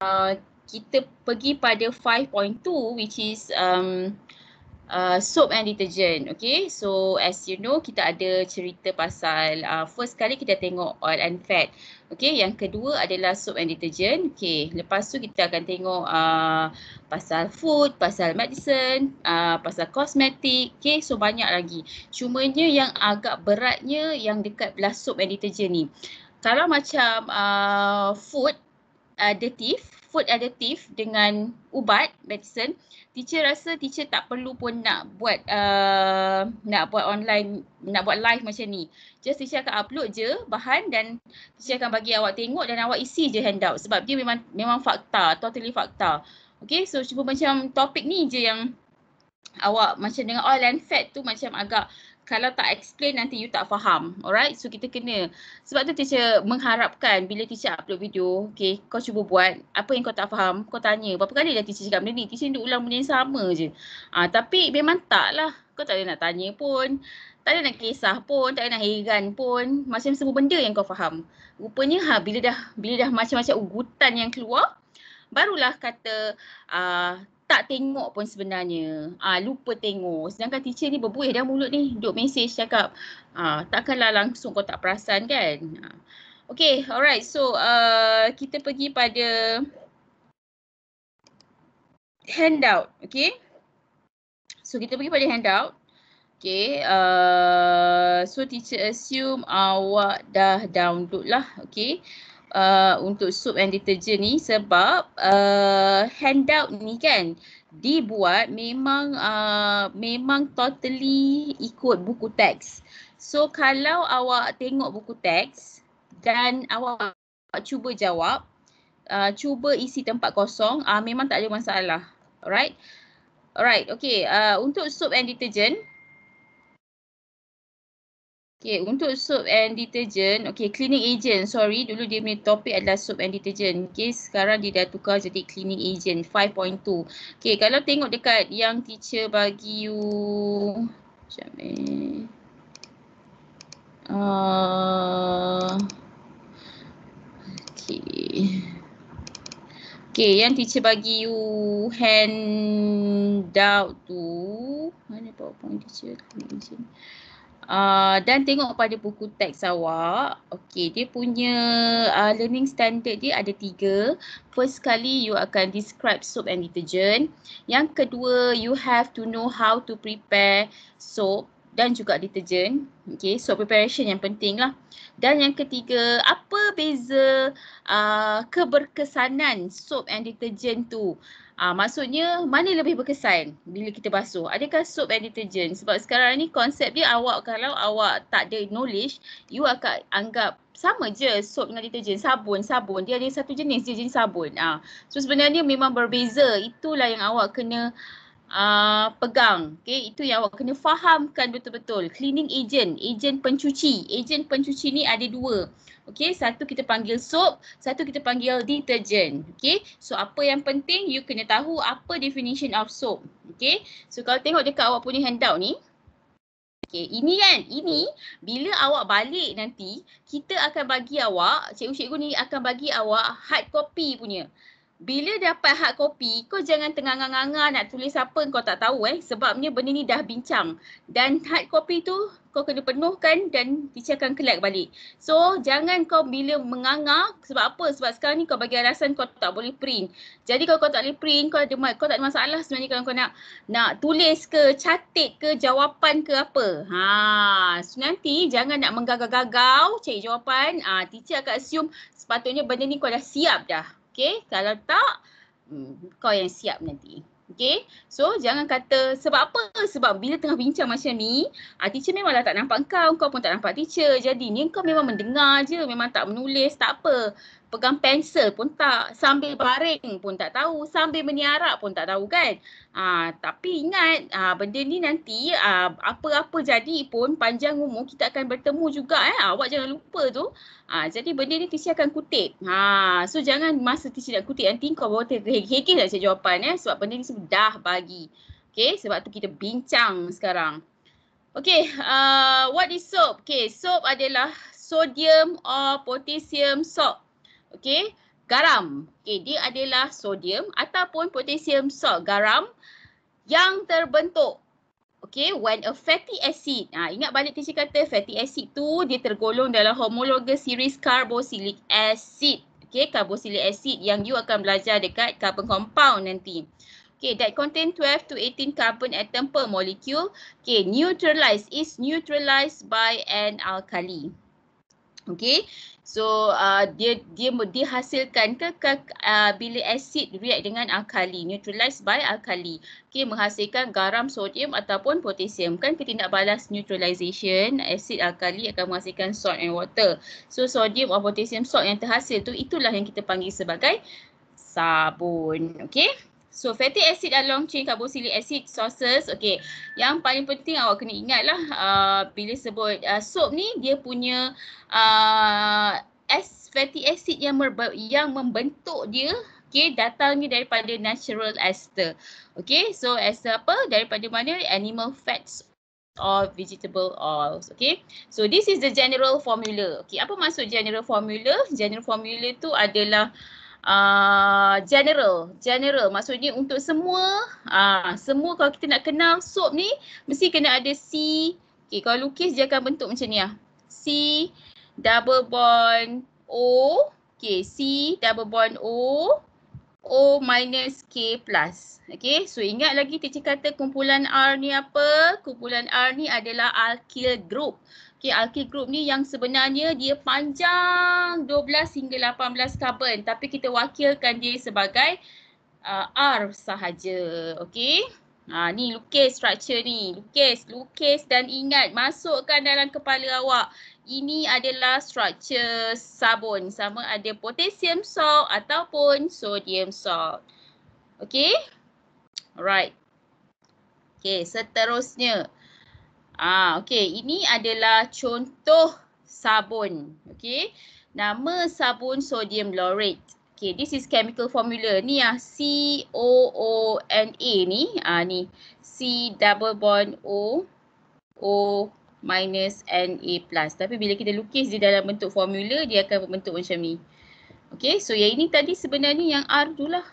Uh, kita pergi pada 5.2 which is um, uh, soap and detergent. Okay, so as you know kita ada cerita pasal uh, first kali kita tengok oil and fat. Okay, yang kedua adalah soap and detergent. Okay, lepas tu kita akan tengok uh, pasal food, pasal medicine, uh, pasal kosmetik. Okay, so banyak lagi. Cumanya yang agak beratnya yang dekat belah soap and detergent ni. Kalau macam uh, food, additive, food additive dengan ubat, medicine, teacher rasa teacher tak perlu pun nak buat uh, nak buat online, nak buat live macam ni. Just teacher akan upload je bahan dan teacher akan bagi awak tengok dan awak isi je handout sebab dia memang memang fakta, totally fakta. Okay, so cuba macam topik ni je yang awak macam dengan oil oh, and fat tu macam agak uh, kalau tak explain nanti you tak faham. Alright, so kita kena. Sebab tu teacher mengharapkan bila teacher upload video, okay, kau cuba buat. Apa yang kau tak faham, kau tanya. Berapa kali dah teacher cakap benda ni? Teacher duduk ulang benda yang sama je. Ah, tapi memang tak lah. Kau tak ada nak tanya pun. Tak ada nak kisah pun, tak ada nak heran pun. Macam semua benda yang kau faham. Rupanya ha, bila dah bila dah macam-macam ugutan yang keluar, barulah kata uh, tak tengok pun sebenarnya. Ah ha, lupa tengok. Sedangkan teacher ni berbuih dah mulut ni. Duk mesej cakap. Ah ha, takkanlah langsung kau tak perasan kan. Ha. Ah. Okay alright so uh, kita pergi pada handout. Okay. So kita pergi pada handout. Okay. Uh, so teacher assume awak dah download lah. Okay uh, untuk sup and detergent ni sebab uh, handout ni kan dibuat memang uh, memang totally ikut buku teks. So kalau awak tengok buku teks dan awak cuba jawab, uh, cuba isi tempat kosong, uh, memang tak ada masalah. Alright? Alright, okay. Uh, untuk soap and detergent. uh, Okay, untuk soap and detergent, okay, cleaning agent, sorry, dulu dia punya topik adalah soap and detergent. Okay, sekarang dia dah tukar jadi cleaning agent, 5.2. Okay, kalau tengok dekat yang teacher bagi you, macam eh. ni. Uh, okay. Okay, yang teacher bagi you handout tu. Mana powerpoint teacher? Cleaning agent. Ah, dan tengok pada buku teks awak. Okey, dia punya uh, learning standard dia ada tiga. First sekali, you akan describe soap and detergent. Yang kedua, you have to know how to prepare soap dan juga detergent. Okey, soap preparation yang penting lah. Dan yang ketiga, apa beza uh, keberkesanan soap and detergent tu? Ah, maksudnya mana lebih berkesan bila kita basuh? Adakah soap and detergent? Sebab sekarang ni konsep dia awak kalau awak tak ada knowledge, you akan anggap sama je soap dengan detergent. Sabun, sabun. Dia ada satu jenis je jenis sabun. Ah, So sebenarnya memang berbeza. Itulah yang awak kena uh, uh, pegang. Okay, itu yang awak kena fahamkan betul-betul. Cleaning agent, agent pencuci. Agent pencuci ni ada dua. Okay, satu kita panggil soap, satu kita panggil detergent. Okay, so apa yang penting you kena tahu apa definition of soap. Okay, so kalau tengok dekat awak punya handout ni, Okay, ini kan, ini bila awak balik nanti, kita akan bagi awak, cikgu-cikgu ni akan bagi awak hard copy punya bila dapat hard copy, kau jangan tengah-ngah-ngah nak tulis apa kau tak tahu eh. Sebabnya benda ni dah bincang. Dan hard copy tu kau kena penuhkan dan teacher akan balik. So jangan kau bila menganga sebab apa? Sebab sekarang ni kau bagi alasan kau tak boleh print. Jadi kalau kau tak boleh print, kau, ada, kau tak ada masalah sebenarnya kalau kau nak nak tulis ke, catik ke, jawapan ke apa. Ha, so nanti jangan nak menggagau-gagau cari jawapan. Ha, teacher akan assume sepatutnya benda ni kau dah siap dah. Okay, kalau tak, hmm, kau yang siap nanti. Okay, so jangan kata sebab apa? Sebab bila tengah bincang macam ni, ah, teacher memanglah tak nampak kau, kau pun tak nampak teacher. Jadi ni kau memang mendengar je, memang tak menulis, tak apa pegang pensel pun tak, sambil baring pun tak tahu, sambil meniarap pun tak tahu kan. Ha, tapi ingat ha, benda ni nanti ha, apa-apa jadi pun panjang umur kita akan bertemu juga eh. Awak jangan lupa tu. Ha, jadi benda ni Tisha akan kutip. Ha, so jangan masa Tisha nak kutip nanti kau bawa terhegeh-hegeh lah jawapan eh. Sebab benda ni sudah bagi. Okay sebab tu kita bincang sekarang. Okay, uh, what is soap? Okay, soap adalah sodium or potassium salt okey garam okey dia adalah sodium ataupun potassium salt garam yang terbentuk okey when a fatty acid ha, ingat balik teacher kata fatty acid tu dia tergolong dalam homologous series carboxylic acid Okay, carboxylic acid yang you akan belajar dekat carbon compound nanti Okay, that contain 12 to 18 carbon atom per molecule. Okay, neutralized is neutralized by an alkali. Okay, so uh, dia dia dihasilkan ke, ke uh, bila asid react dengan alkali, neutralized by alkali. Okay, menghasilkan garam sodium ataupun potassium. Kan ketidakbalas balas neutralization, asid alkali akan menghasilkan salt and water. So sodium or potassium salt yang terhasil tu itulah yang kita panggil sebagai sabun. Okay. So fatty acid and long chain carboxylic acid sources. Okay. Yang paling penting awak kena ingatlah uh, bila sebut uh, soap ni dia punya uh, as fatty acid yang yang membentuk dia okay datangnya daripada natural ester. Okay. So ester apa? Daripada mana? Animal fats or vegetable oils. Okay. So this is the general formula. Okay. Apa maksud general formula? General formula tu adalah uh, uh, general general maksudnya untuk semua uh, semua kalau kita nak kenal soap ni mesti kena ada C okay, kalau lukis dia akan bentuk macam ni lah C double bond O okay, C double bond O O minus K plus okay, so ingat lagi teacher kata kumpulan R ni apa kumpulan R ni adalah alkyl group Okay, alkyl group ni yang sebenarnya dia panjang 12 hingga 18 karbon tapi kita wakilkan dia sebagai uh, R sahaja. Okay. Ha, ni lukis structure ni. Lukis, lukis dan ingat masukkan dalam kepala awak. Ini adalah structure sabun. Sama ada potassium salt ataupun sodium salt. Okay. Alright. Okay, seterusnya. Ah, okey, ini adalah contoh sabun. Okey. Nama sabun sodium laurate. Okay, this is chemical formula. Ni ah, N COONA ni. Ah ni C double bond O O minus N NA plus. Tapi bila kita lukis dia dalam bentuk formula, dia akan berbentuk macam ni. Okay, so yang ini tadi sebenarnya yang R tu lah.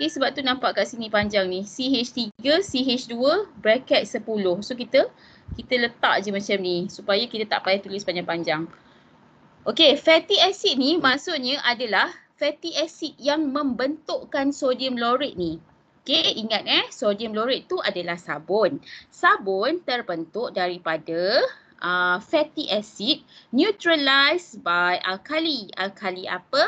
Okay, sebab tu nampak kat sini panjang ni. CH3, CH2, bracket 10. So kita kita letak je macam ni supaya kita tak payah tulis panjang-panjang. Okey, fatty acid ni maksudnya adalah fatty acid yang membentukkan sodium laurate ni. Okey, ingat eh, sodium laurate tu adalah sabun. Sabun terbentuk daripada uh, fatty acid neutralized by alkali. Alkali apa?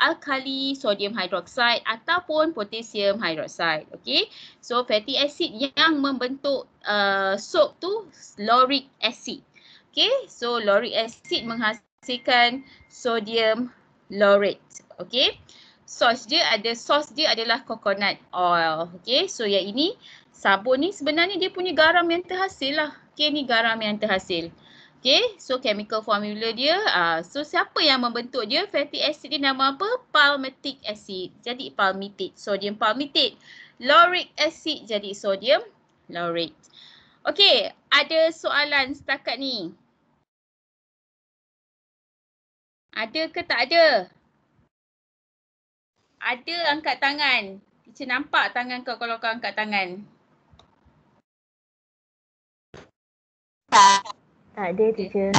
Alkali sodium hidroxide ataupun potassium hydroxide, Okay. So fatty acid yang membentuk uh, soap tu lauric acid. Okay. So lauric acid menghasilkan sodium laurate. Okay. Sos dia ada, sos dia adalah coconut oil. Okay. So yang ini sabun ni sebenarnya dia punya garam yang terhasil lah ni garam yang terhasil. Okay, so chemical formula dia, uh, so siapa yang membentuk dia? Fatty acid dia nama apa? Palmitic acid. Jadi palmitate, sodium palmitate. Lauric acid jadi sodium laurate. Okay, ada soalan setakat ni? Ada ke tak ada? Ada angkat tangan. Teacher nampak tangan kau kalau kau angkat tangan. Tak ada teacher.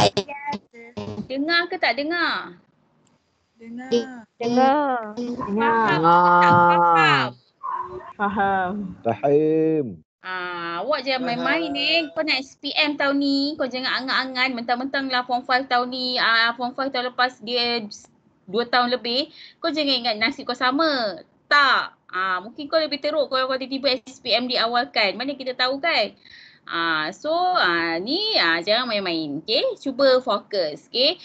Dengar ke tak dengar? Dengar. Dengar. Dengar. Faham. Faham. Ah, awak jangan main-main ni. Eh. Kau nak SPM tahun ni. Kau jangan angan-angan. Mentang-mentang lah form 5 tahun ni. Ah, form 5 tahun lepas dia 2 tahun lebih. Kau jangan ingat nasib kau sama. Tak. Ah, mungkin kau lebih teruk kalau kau tiba-tiba SPM diawalkan. Mana kita tahu kan. Ah, so ah, ni ah, jangan main-main. Okay. Cuba fokus. Okay.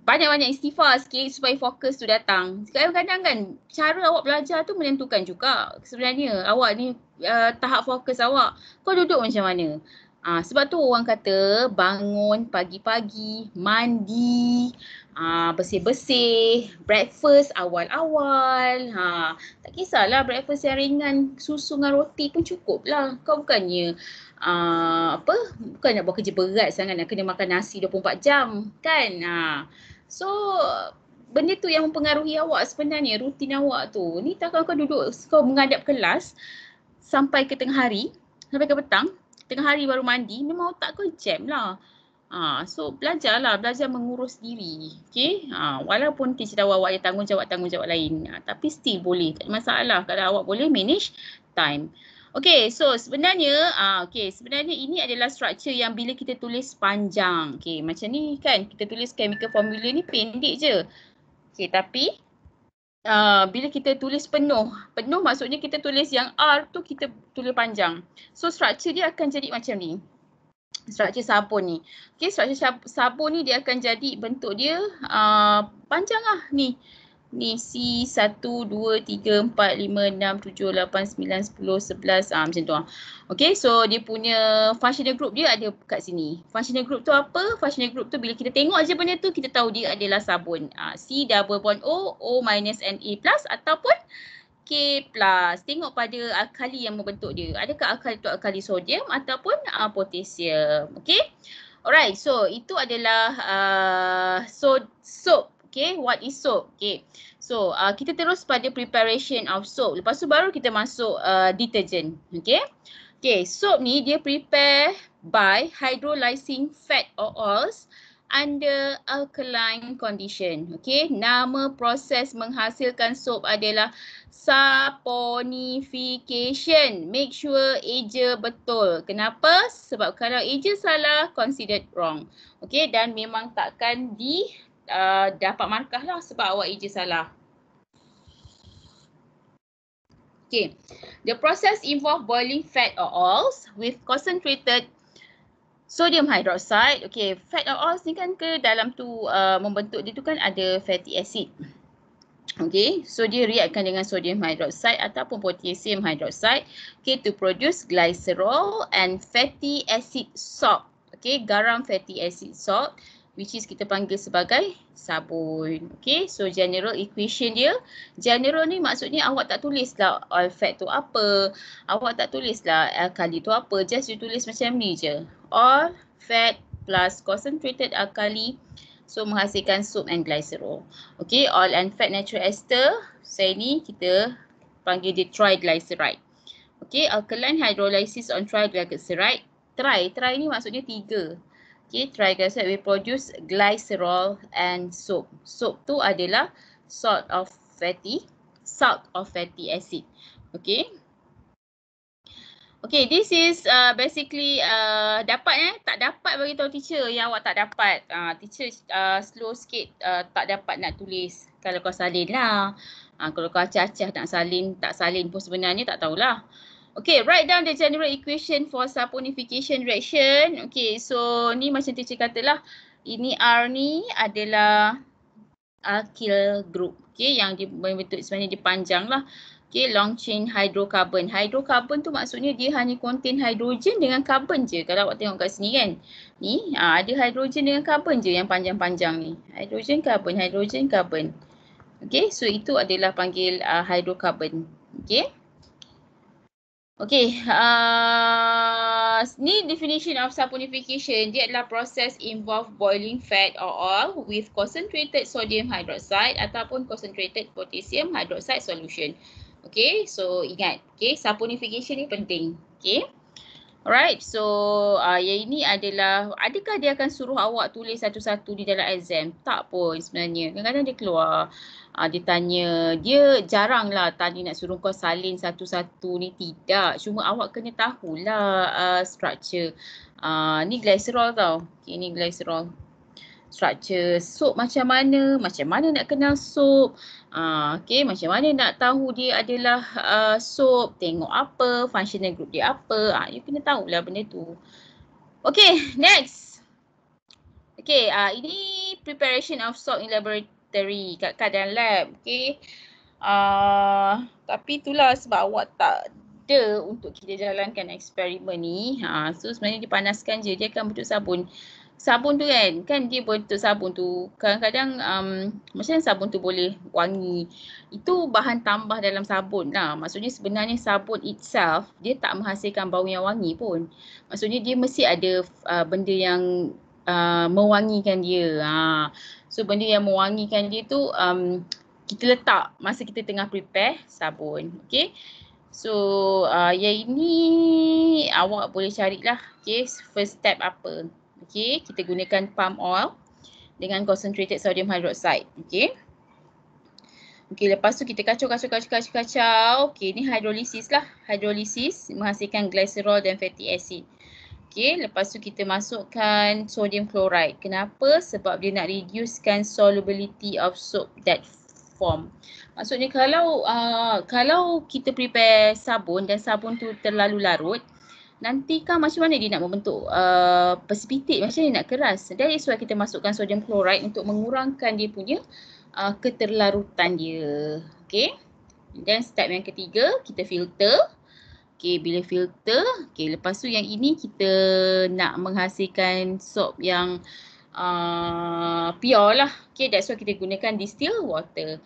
Banyak-banyak istighfar sikit supaya fokus tu datang. Kadang-kadang kan cara awak belajar tu menentukan juga. Sebenarnya awak ni uh, tahap fokus awak. Kau duduk macam mana? ha, sebab tu orang kata bangun pagi-pagi, mandi, ah, ha, bersih-bersih, breakfast awal-awal. Ha, tak kisahlah breakfast yang ringan, susu dengan roti pun cukup lah. Kau bukannya uh, apa bukan nak buat kerja berat sangat nak kena makan nasi 24 jam kan uh. so benda tu yang mempengaruhi awak sebenarnya rutin awak tu ni takkan kau duduk kau menghadap kelas sampai ke tengah hari sampai ke petang tengah hari baru mandi memang otak kau jam lah Ha, so belajarlah, belajar mengurus diri. Okay, ha, walaupun teacher tahu awak ada tanggungjawab-tanggungjawab lain. Ha, tapi still boleh, tak ada masalah. Kalau awak boleh manage time. Okay, so sebenarnya, ah, okay, sebenarnya ini adalah struktur yang bila kita tulis panjang. Okay, macam ni kan, kita tulis chemical formula ni pendek je. Okay, tapi uh, bila kita tulis penuh, penuh maksudnya kita tulis yang R tu kita tulis panjang. So, struktur dia akan jadi macam ni. struktur sabun ni. Okay, struktur sabun ni dia akan jadi bentuk dia uh, ah, panjang lah ni. Nisi 1, 2, 3, 4, 5, 6, 7, 8, 9, 10, 11 ah, macam tu lah. Okay so dia punya functional group dia ada kat sini. Functional group tu apa? Functional group tu bila kita tengok aja benda tu kita tahu dia adalah sabun. Ah, C double bond O, O minus N A plus ataupun K plus. Tengok pada alkali yang membentuk dia. Adakah alkali tu alkali sodium ataupun ah, potassium. Okay. Alright, so itu adalah uh, so soap Okay, what is soap? Okay, so uh, kita terus pada preparation of soap. Lepas tu baru kita masuk uh, detergent. Okay, okay, soap ni dia prepare by hydrolyzing fat or oils under alkaline condition. Okay, nama proses menghasilkan soap adalah saponification. Make sure eja betul. Kenapa? Sebab kalau eja salah, considered wrong. Okay, dan memang takkan di Uh, dapat markah lah sebab awak eja salah. Okay, the process involve boiling fat or oils with concentrated sodium hydroxide. Okay, fat or oils ni kan ke dalam tu uh, membentuk dia tu kan ada fatty acid. Okay, so dia reactkan dengan sodium hydroxide ataupun potassium hydroxide. Okay, to produce glycerol and fatty acid salt. Okay, garam fatty acid salt which is kita panggil sebagai sabun. Okay, so general equation dia. General ni maksudnya awak tak tulis lah tulislah fat tu apa. Awak tak tulis lah alkali tu apa. Just you tulis macam ni je. All fat plus concentrated alkali. So menghasilkan soap and glycerol. Okay, all and fat natural ester. Saya ni kita panggil dia triglyceride. Okay, alkaline hydrolysis on triglyceride. Tri, tri ni maksudnya tiga. Okay, triglyceride will produce glycerol and soap. Soap tu adalah salt of fatty, salt of fatty acid. Okay. Okay, this is uh, basically uh, dapat eh. Tak dapat bagi tahu teacher yang awak tak dapat. Uh, teacher uh, slow sikit uh, tak dapat nak tulis. Kalau kau salin lah. Uh, kalau kau acah-acah nak salin, tak salin pun sebenarnya tak tahulah. lah. Okay, write down the general equation for saponification reaction. Okay, so ni macam teacher katalah. Ini R ni adalah alkyl group. Okay, yang dibentuk sebenarnya dipanjang lah. Okay, long chain hydrocarbon. Hydrocarbon tu maksudnya dia hanya contain hydrogen dengan carbon je. Kalau awak tengok kat sini kan. Ni ha, ada hydrogen dengan carbon je yang panjang-panjang ni. Hydrogen, carbon, hydrogen, carbon. Okay, so itu adalah panggil uh, hydrocarbon. Okay. Okay, uh, ni definition of saponification dia adalah proses involve boiling fat or oil with concentrated sodium hydroxide ataupun concentrated potassium hydroxide solution. Okay, so ingat, okay, saponification ni penting. Okay, alright, so uh, yang ini adalah, adakah dia akan suruh awak tulis satu-satu di dalam exam? Tak pun sebenarnya, kadang-kadang dia keluar. Ha, dia tanya, dia jaranglah tadi nak suruh kau salin satu-satu ni. Tidak, cuma awak kena tahulah uh, structure. Uh, ni glycerol tau. Okay, ni glycerol. Structure soap macam mana, macam mana nak kenal soap. Uh, okay, macam mana nak tahu dia adalah uh, soap. Tengok apa, functional group dia apa. Uh, you kena tahulah benda tu. Okay, next. Okay, uh, ini preparation of soap in laboratory laboratory, kat kat lab, okay. Uh, ah, tapi itulah sebab awak tak ada untuk kita jalankan eksperimen ni. Ha, uh, so sebenarnya dipanaskan je, dia akan bentuk sabun. Sabun tu kan, kan dia bentuk sabun tu. Kadang-kadang um, macam sabun tu boleh wangi. Itu bahan tambah dalam sabun lah. Maksudnya sebenarnya sabun itself, dia tak menghasilkan bau yang wangi pun. Maksudnya dia mesti ada uh, benda yang uh, mewangikan dia. Uh, So benda yang mewangikan dia tu um, kita letak masa kita tengah prepare sabun. Okay. So uh, yang ini awak boleh carilah. Okay. First step apa. Okay. Kita gunakan palm oil dengan concentrated sodium hydroxide. Okay. Okay, lepas tu kita kacau, kacau, kacau, kacau, kacau. Okay, Ini hydrolysis lah. Hydrolysis menghasilkan glycerol dan fatty acid. Okey, lepas tu kita masukkan sodium chloride. Kenapa? Sebab dia nak reducekan solubility of soap that form. Maksudnya kalau uh, kalau kita prepare sabun dan sabun tu terlalu larut, nanti kan macam mana dia nak membentuk uh, precipitate, macam dia nak keras. Jadi is kita masukkan sodium chloride untuk mengurangkan dia punya uh, keterlarutan dia. Okey. dan step yang ketiga, kita filter. Okay, bila filter. Okey, lepas tu yang ini kita nak menghasilkan sop yang uh, pure lah. Okey, that's why kita gunakan distilled water.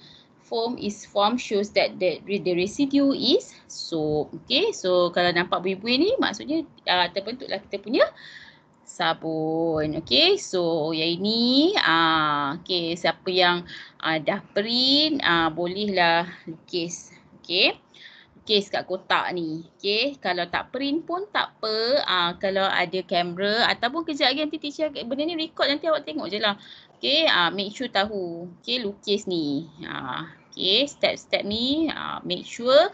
Foam is form shows that the, the residue is soap. Okay, so kalau nampak buih-buih ni maksudnya uh, terbentuklah kita punya sabun. Okay, so yang ini, uh, okey, siapa yang uh, dah print, uh, bolehlah lukis. Okay case kat kotak ni. Okay. Kalau tak print pun tak apa. Uh, kalau ada kamera ataupun kejap lagi nanti teacher benda ni record nanti awak tengok je lah. Okay. Uh, ah, make sure tahu. Okay. Lukis ni. Uh, ah, okay. Step-step ni. Uh, make sure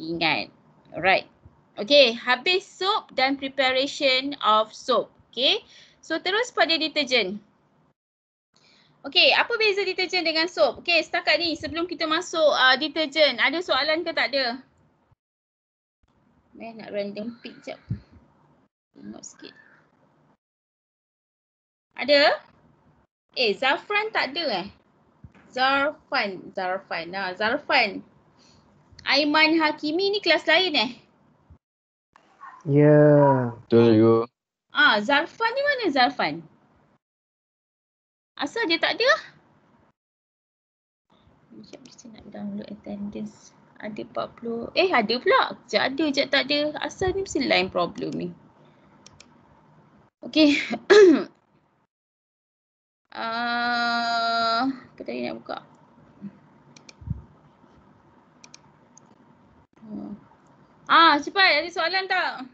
ingat. Alright. Okay. Habis soap dan preparation of soap. Okay. So terus pada detergent. Okay, apa beza detergent dengan soap? Okay, setakat ni sebelum kita masuk uh, deterjen, ada soalan ke tak ada? Eh, nak random pick sekejap. Tengok sikit. Ada? Eh, Zafran tak ada eh? Zarfan. Zarfan. Nah, ha, Zarfan. Aiman Hakimi ni kelas lain eh? Ya. Yeah. Betul juga. Ha, ah, Zarfan ni mana Zarfan? Asal dia tak ada? Sekejap, saya nak download attendance. Ada 40. Eh ada pula. Sekejap ada, sekejap tak ada. Asal ni mesti line problem ni. Okay. uh, apa tadi nak buka? Uh. Ah cepat ada soalan tak?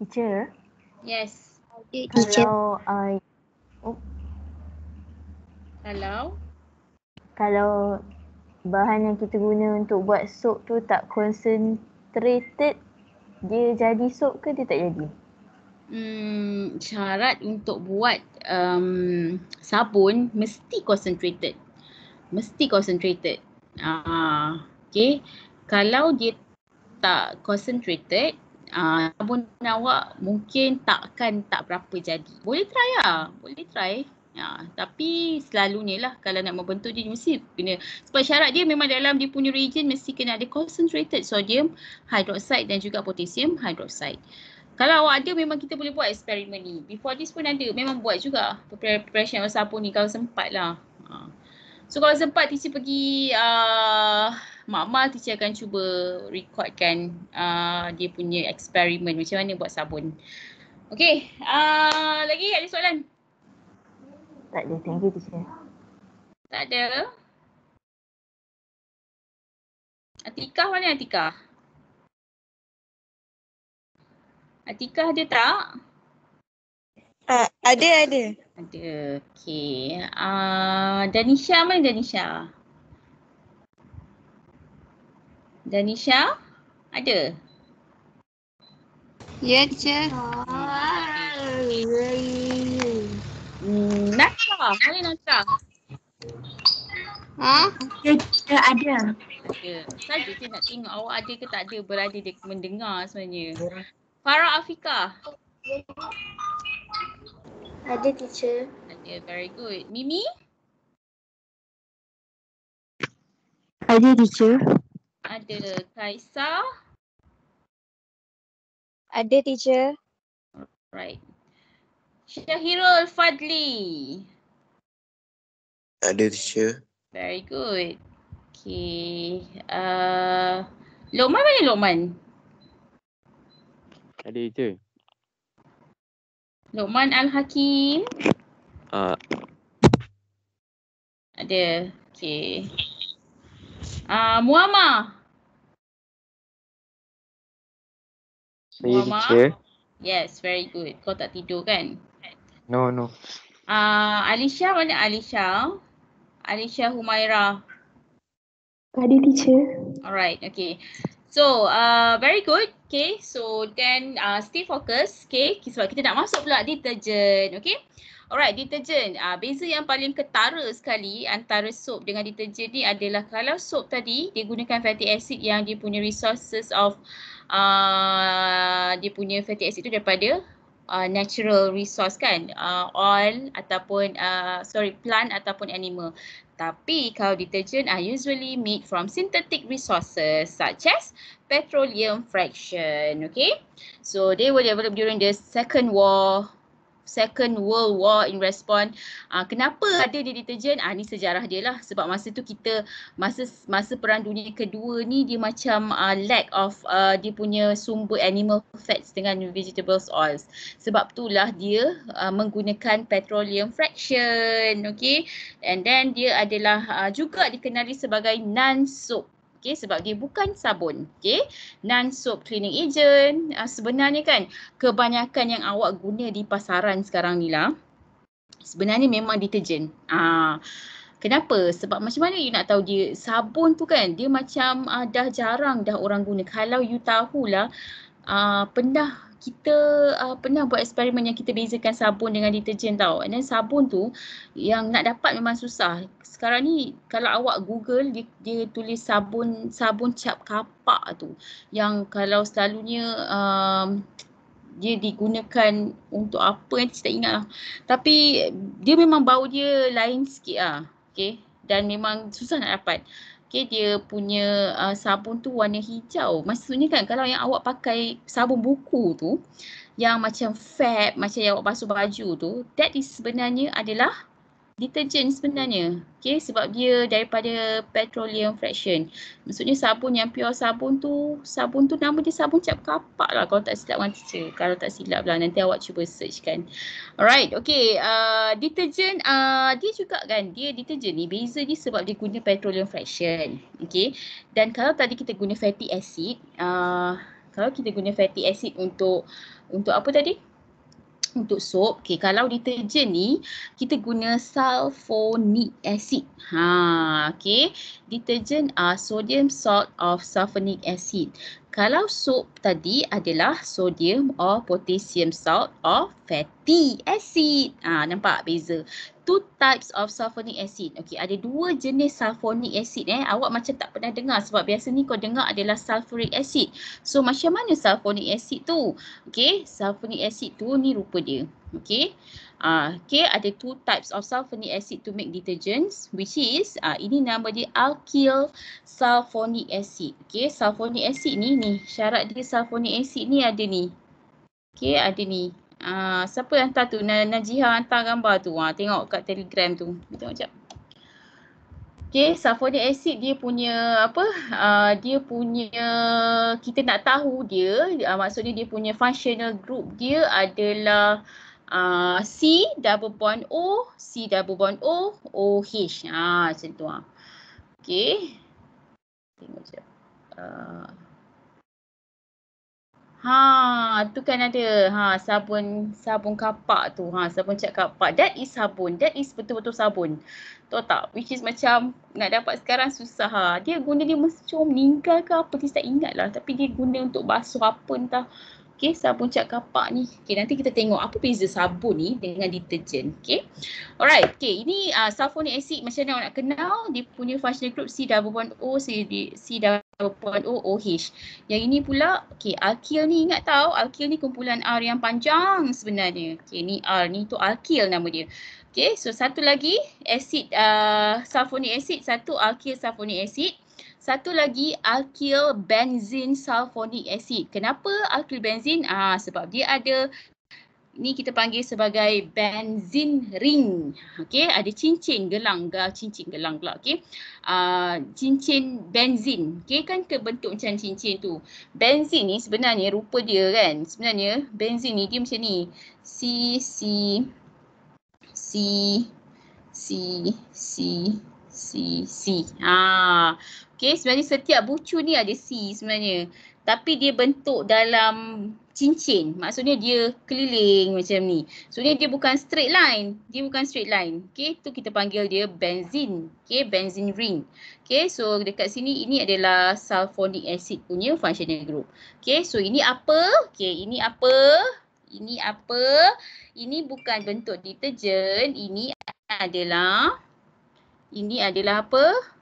Teacher? Yes. Teacher. Kalau I... Oh. Kalau? Kalau bahan yang kita guna untuk buat sup tu tak concentrated dia jadi sup ke dia tak jadi? Hmm, syarat untuk buat um, sabun mesti concentrated. Mesti concentrated. Ah, uh, okay. Kalau dia tak concentrated, uh, sabun awak mungkin takkan tak berapa jadi. Boleh try lah. Boleh try. Ya, tapi selalunya lah kalau nak membentuk dia, dia mesti kena sebab syarat dia memang dalam dia punya region mesti kena ada concentrated sodium hydroxide dan juga potassium hydroxide. Kalau awak ada memang kita boleh buat eksperimen ni. Before this pun ada memang buat juga preparation masa pun ni kalau sempat lah. Ha. So kalau sempat teacher pergi uh, makmal teacher akan cuba recordkan uh, dia punya eksperimen macam mana buat sabun. Okay, uh, lagi ada soalan? Tak ada. Thank you, teacher. Tak ada. Atikah mana Atikah? Atikah ada tak? Uh, ada, ada. Ada, okey. Uh, Danisha mana Danisha? Danisha, ada? Ya, yeah, teacher. Ah. Nasha. Mana Nasha? Hmm? Ada, ada. Ada. Saja saya nak tengok awak ada ke tak ada berada dia mendengar sebenarnya. Farah Afika. Ada teacher. Ada, very good. Mimi? Ada teacher. Ada. Kaisa? Ada teacher. Alright. Syahirul Fadli. Ada teacher. Very good. Okay. Uh, Lokman mana Lokman? Ada teacher. Lokman Al-Hakim. Uh. Ada. Okay. Uh, ah, Muama. Saya Yes, very good. Kau tak tidur kan? No, no. Uh, Alisha mana Alisha? Anisha Humaira. Ready teacher. Alright, okay. So, uh, very good. Okay, so then uh, stay focused. Okay, sebab kita nak masuk pula deterjen. Okay. Alright, deterjen. Uh, beza yang paling ketara sekali antara soap dengan deterjen ni adalah kalau soap tadi, dia gunakan fatty acid yang dia punya resources of uh, dia punya fatty acid tu daripada uh, natural resource kan uh, oil ataupun uh, sorry plant ataupun animal tapi kalau detergent are usually made from synthetic resources such as petroleum fraction okay so they were developed during the second war Second World War in respond. Uh, ah, kenapa ada di deterjen? Ah uh, ni sejarah dia lah. Sebab masa tu kita masa masa Perang Dunia Kedua ni dia macam uh, lack of uh, dia punya sumber animal fats dengan vegetables oils. Sebab itulah dia uh, menggunakan petroleum fraction. Okay. And then dia adalah uh, juga dikenali sebagai non soap okey sebab dia bukan sabun okey non soap cleaning agent uh, sebenarnya kan kebanyakan yang awak guna di pasaran sekarang ni lah sebenarnya memang deterjen ah uh, Kenapa? Sebab macam mana you nak tahu dia sabun tu kan dia macam uh, dah jarang dah orang guna. Kalau you tahulah uh, pernah kita uh, pernah buat eksperimen yang kita bezakan sabun dengan deterjen tau. And then sabun tu yang nak dapat memang susah. Sekarang ni kalau awak Google dia, dia tulis sabun sabun cap kapak tu yang kalau selalunya um, dia digunakan untuk apa nanti tak ingat lah. Tapi dia memang bau dia lain sikit lah. Okay. Dan memang susah nak dapat. Okay, dia punya uh, sabun tu warna hijau. Maksudnya kan kalau yang awak pakai sabun buku tu yang macam fab, macam yang awak basuh baju tu, that is sebenarnya adalah deterjen sebenarnya. Okay, sebab dia daripada petroleum fraction. Maksudnya sabun yang pure sabun tu, sabun tu nama dia sabun cap kapak lah kalau tak silap nanti je. Kalau tak silap lah nanti awak cuba search kan. Alright, okay. Uh, deterjen, uh, dia juga kan, dia deterjen ni beza dia sebab dia guna petroleum fraction. Okay, dan kalau tadi kita guna fatty acid, uh, kalau kita guna fatty acid untuk untuk apa tadi? untuk sop, okay, kalau deterjen ni kita guna sulfonic acid. Ha, okay. Deterjen uh, sodium salt of sulfonic acid kalau sup tadi adalah sodium or potassium salt or fatty acid. ha, nampak beza. Two types of sulfonic acid. Okey, ada dua jenis sulfonic acid eh. Awak macam tak pernah dengar sebab biasa ni kau dengar adalah sulfuric acid. So macam mana sulfonic acid tu? Okey, sulfonic acid tu ni rupa dia. Okey. Ah, okay, ada two types of sulfonic acid to make detergents which is uh, ini nama dia alkyl sulfonic acid. Okay, sulfonic acid ni ni syarat dia sulfonic acid ni ada ni. Okay, ada ni. Uh, siapa yang hantar tu? Najihah hantar gambar tu. Uh, tengok kat telegram tu. Tengok sekejap. Okay, sulfonic acid dia punya apa? Uh, dia punya, kita nak tahu dia, uh, maksudnya dia punya functional group dia adalah uh, Ah, C double bond O, C double bond O, O H. Ah, macam tu ah. Okey. Tengok je. Uh. Ah. Ha, tu kan ada ha sabun sabun kapak tu. Ha, sabun cat kapak. That is sabun. That is betul-betul sabun. Tahu tak? Which is macam nak dapat sekarang susah. Ha. Dia guna dia macam meninggal ke apa. tak ingat lah. Tapi dia guna untuk basuh apa entah. Okay, sabun cat kapak ni Okay, nanti kita tengok apa beza sabun ni dengan deterjen Okay, alright Okay, ini uh, sulfonic acid macam mana orang nak kenal dia punya functional group C double bond O C, C double bond O OH yang ini pula okay, alkil ni ingat tau alkil ni kumpulan R yang panjang sebenarnya Okay, ni R ni tu alkil nama dia Okay, so satu lagi acid uh, sulfonic acid satu alkil sulfonic acid satu lagi alkyl benzene sulfonic acid. Kenapa alkyl benzene? Ah sebab dia ada ni kita panggil sebagai benzene ring. Okey, ada cincin gelang, gelang cincin gelang pula okey. Ah cincin benzene. Okey kan ke bentuk macam cincin tu. Benzene ni sebenarnya rupa dia kan. Sebenarnya benzene ni dia macam ni. C C C C C C C. Ah Okay sebenarnya setiap bucu ni ada C sebenarnya. Tapi dia bentuk dalam cincin. Maksudnya dia keliling macam ni. So ni dia bukan straight line. Dia bukan straight line. Okay tu kita panggil dia benzin. Okay benzin ring. Okay so dekat sini ini adalah sulfonic acid punya functional group. Okay so ini apa? Okay ini apa? Ini apa? Ini bukan bentuk deterjen. Ini adalah ini adalah apa?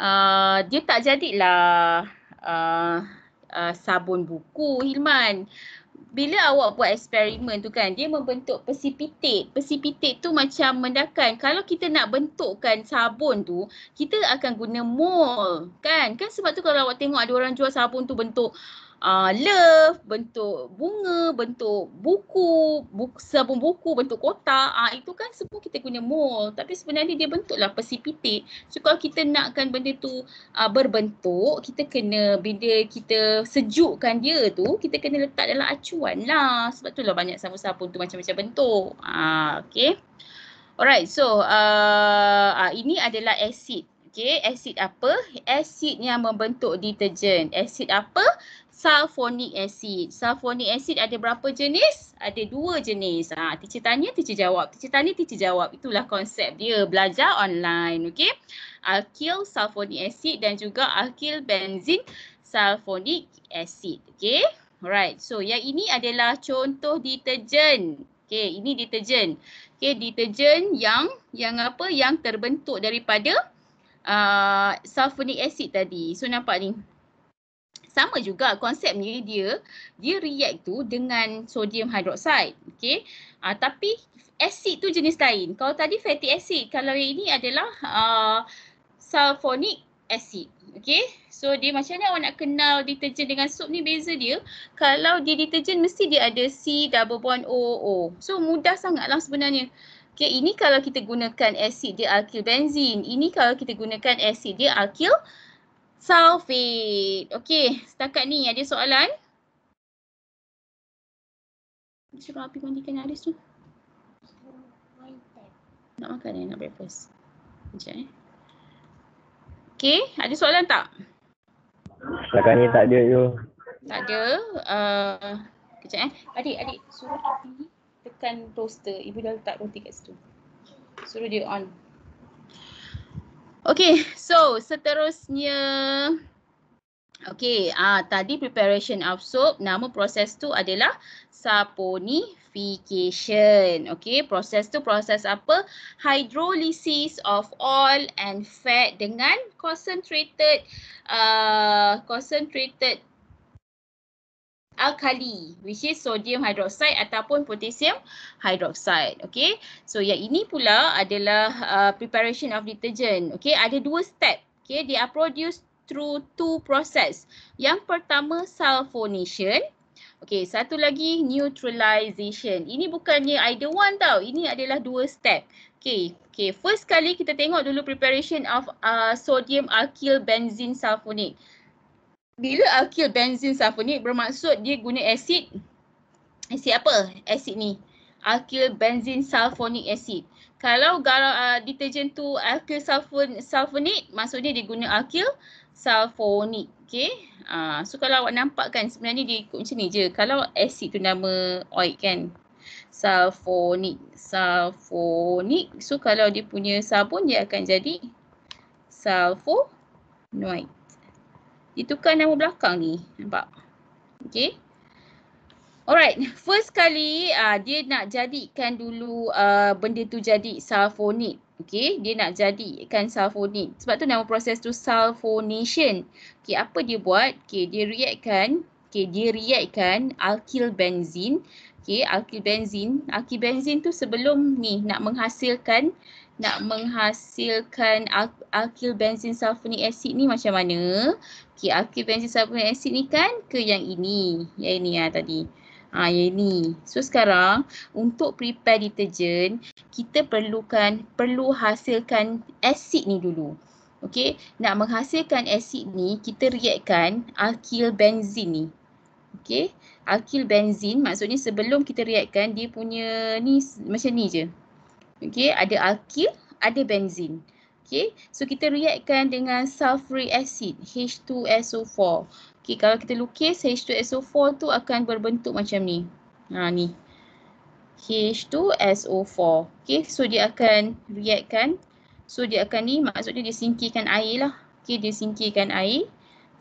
Ah, dia tak jadilah uh, uh, sabun buku Hilman. Bila awak buat eksperimen tu kan, dia membentuk persipitit. Persipitit tu macam mendakan. Kalau kita nak bentukkan sabun tu, kita akan guna mold kan. Kan sebab tu kalau awak tengok ada orang jual sabun tu bentuk uh, uh, love, bentuk bunga, bentuk buku, buku sabun buku, bentuk kotak. Uh, itu kan semua kita guna mold. Tapi sebenarnya dia bentuklah persipitik. So kalau kita nakkan benda tu uh, berbentuk, kita kena bila kita sejukkan dia tu, kita kena letak dalam acuan lah. Sebab tu lah banyak sabun-sabun tu macam-macam bentuk. Uh, okay. Alright, so uh, uh, ini adalah asid. Okay, asid apa? Asid yang membentuk deterjen. Asid apa? sulfonic acid. Sulfonic acid ada berapa jenis? Ada dua jenis. Ha, teacher tanya, teacher jawab. Teacher tanya, teacher jawab. Itulah konsep dia belajar online. Okay. Alkyl sulfonic acid dan juga alkyl benzin sulfonic acid. Okay. Alright. So yang ini adalah contoh deterjen. Okay. Ini deterjen. Okay. Deterjen yang yang apa? Yang terbentuk daripada uh, sulfonic acid tadi. So nampak ni sama juga konsepnya dia dia react tu dengan sodium hydroxide okay? uh, ah, tapi asid tu jenis lain kalau tadi fatty acid kalau yang ini adalah uh, sulfonic acid okay? so dia macam mana awak nak kenal deterjen dengan soap ni beza dia kalau dia deterjen mesti dia ada C double bond O O. so mudah sangatlah sebenarnya Okay, ini kalau kita gunakan asid dia alkil benzin. Ini kalau kita gunakan asid dia alkil Taufik. Okey, setakat ni ada soalan? Suruh api mandikan Aris tu. Nak makan eh, nak breakfast. Sekejap eh. Okey, ada soalan tak? Setakat ni tak ada tu. Tak ada. Uh, kejap eh. Adik, adik suruh api tekan toaster. Ibu dah letak roti kat situ. Suruh dia on. Okay, so seterusnya. Okay, ah tadi preparation of soap, nama proses tu adalah saponification. Okay, proses tu proses apa? Hydrolysis of oil and fat dengan concentrated uh, concentrated alkali which is sodium hydroxide ataupun potassium hydroxide okay so yang ini pula adalah uh, preparation of detergent okay ada dua step okay they are produced through two process yang pertama sulfonation okay satu lagi neutralization ini bukannya either one tau ini adalah dua step okay okay first kali kita tengok dulu preparation of uh, sodium alkyl benzene sulfonate bila alkil benzin sulfonik bermaksud dia guna asid asid apa asid ni alkil benzin sulfonik asid kalau garam uh, ah, deterjen tu alkil sulfon sulfonik maksudnya dia guna alkil sulfonik okey uh, ah, so kalau awak nampak kan sebenarnya dia ikut macam ni je kalau asid tu nama oil kan sulfonik sulfonik so kalau dia punya sabun dia akan jadi sulfonoid ditukar nama belakang ni. Nampak? Okay. Alright, first kali uh, dia nak jadikan dulu uh, benda tu jadi sulfonate. Okay, dia nak jadikan sulfonate. Sebab tu nama proses tu sulfonation. Okay, apa dia buat? Okay, dia reactkan. Okay, dia reactkan alkyl benzene. Okay, alkyl benzene. Alkyl benzene tu sebelum ni nak menghasilkan nak menghasilkan alkyl benzene sulfonic acid ni macam mana? Okey, alkil benzene sulfuric acid ni kan ke yang ini. Yang ini ya tadi. Ha, yang ini. So sekarang untuk prepare deterjen, kita perlukan, perlu hasilkan asid ni dulu. Okey, nak menghasilkan asid ni, kita reactkan alkil benzin ni. Okey, alkil benzin maksudnya sebelum kita reactkan, dia punya ni macam ni je. Okey, ada alkil, ada benzin. Okay, so kita reactkan dengan sulfuric acid H2SO4. Okay, kalau kita lukis H2SO4 tu akan berbentuk macam ni. Ha ni. H2SO4. Okay, so dia akan reactkan. So dia akan ni maksudnya dia singkirkan air lah. Okay, dia singkirkan air.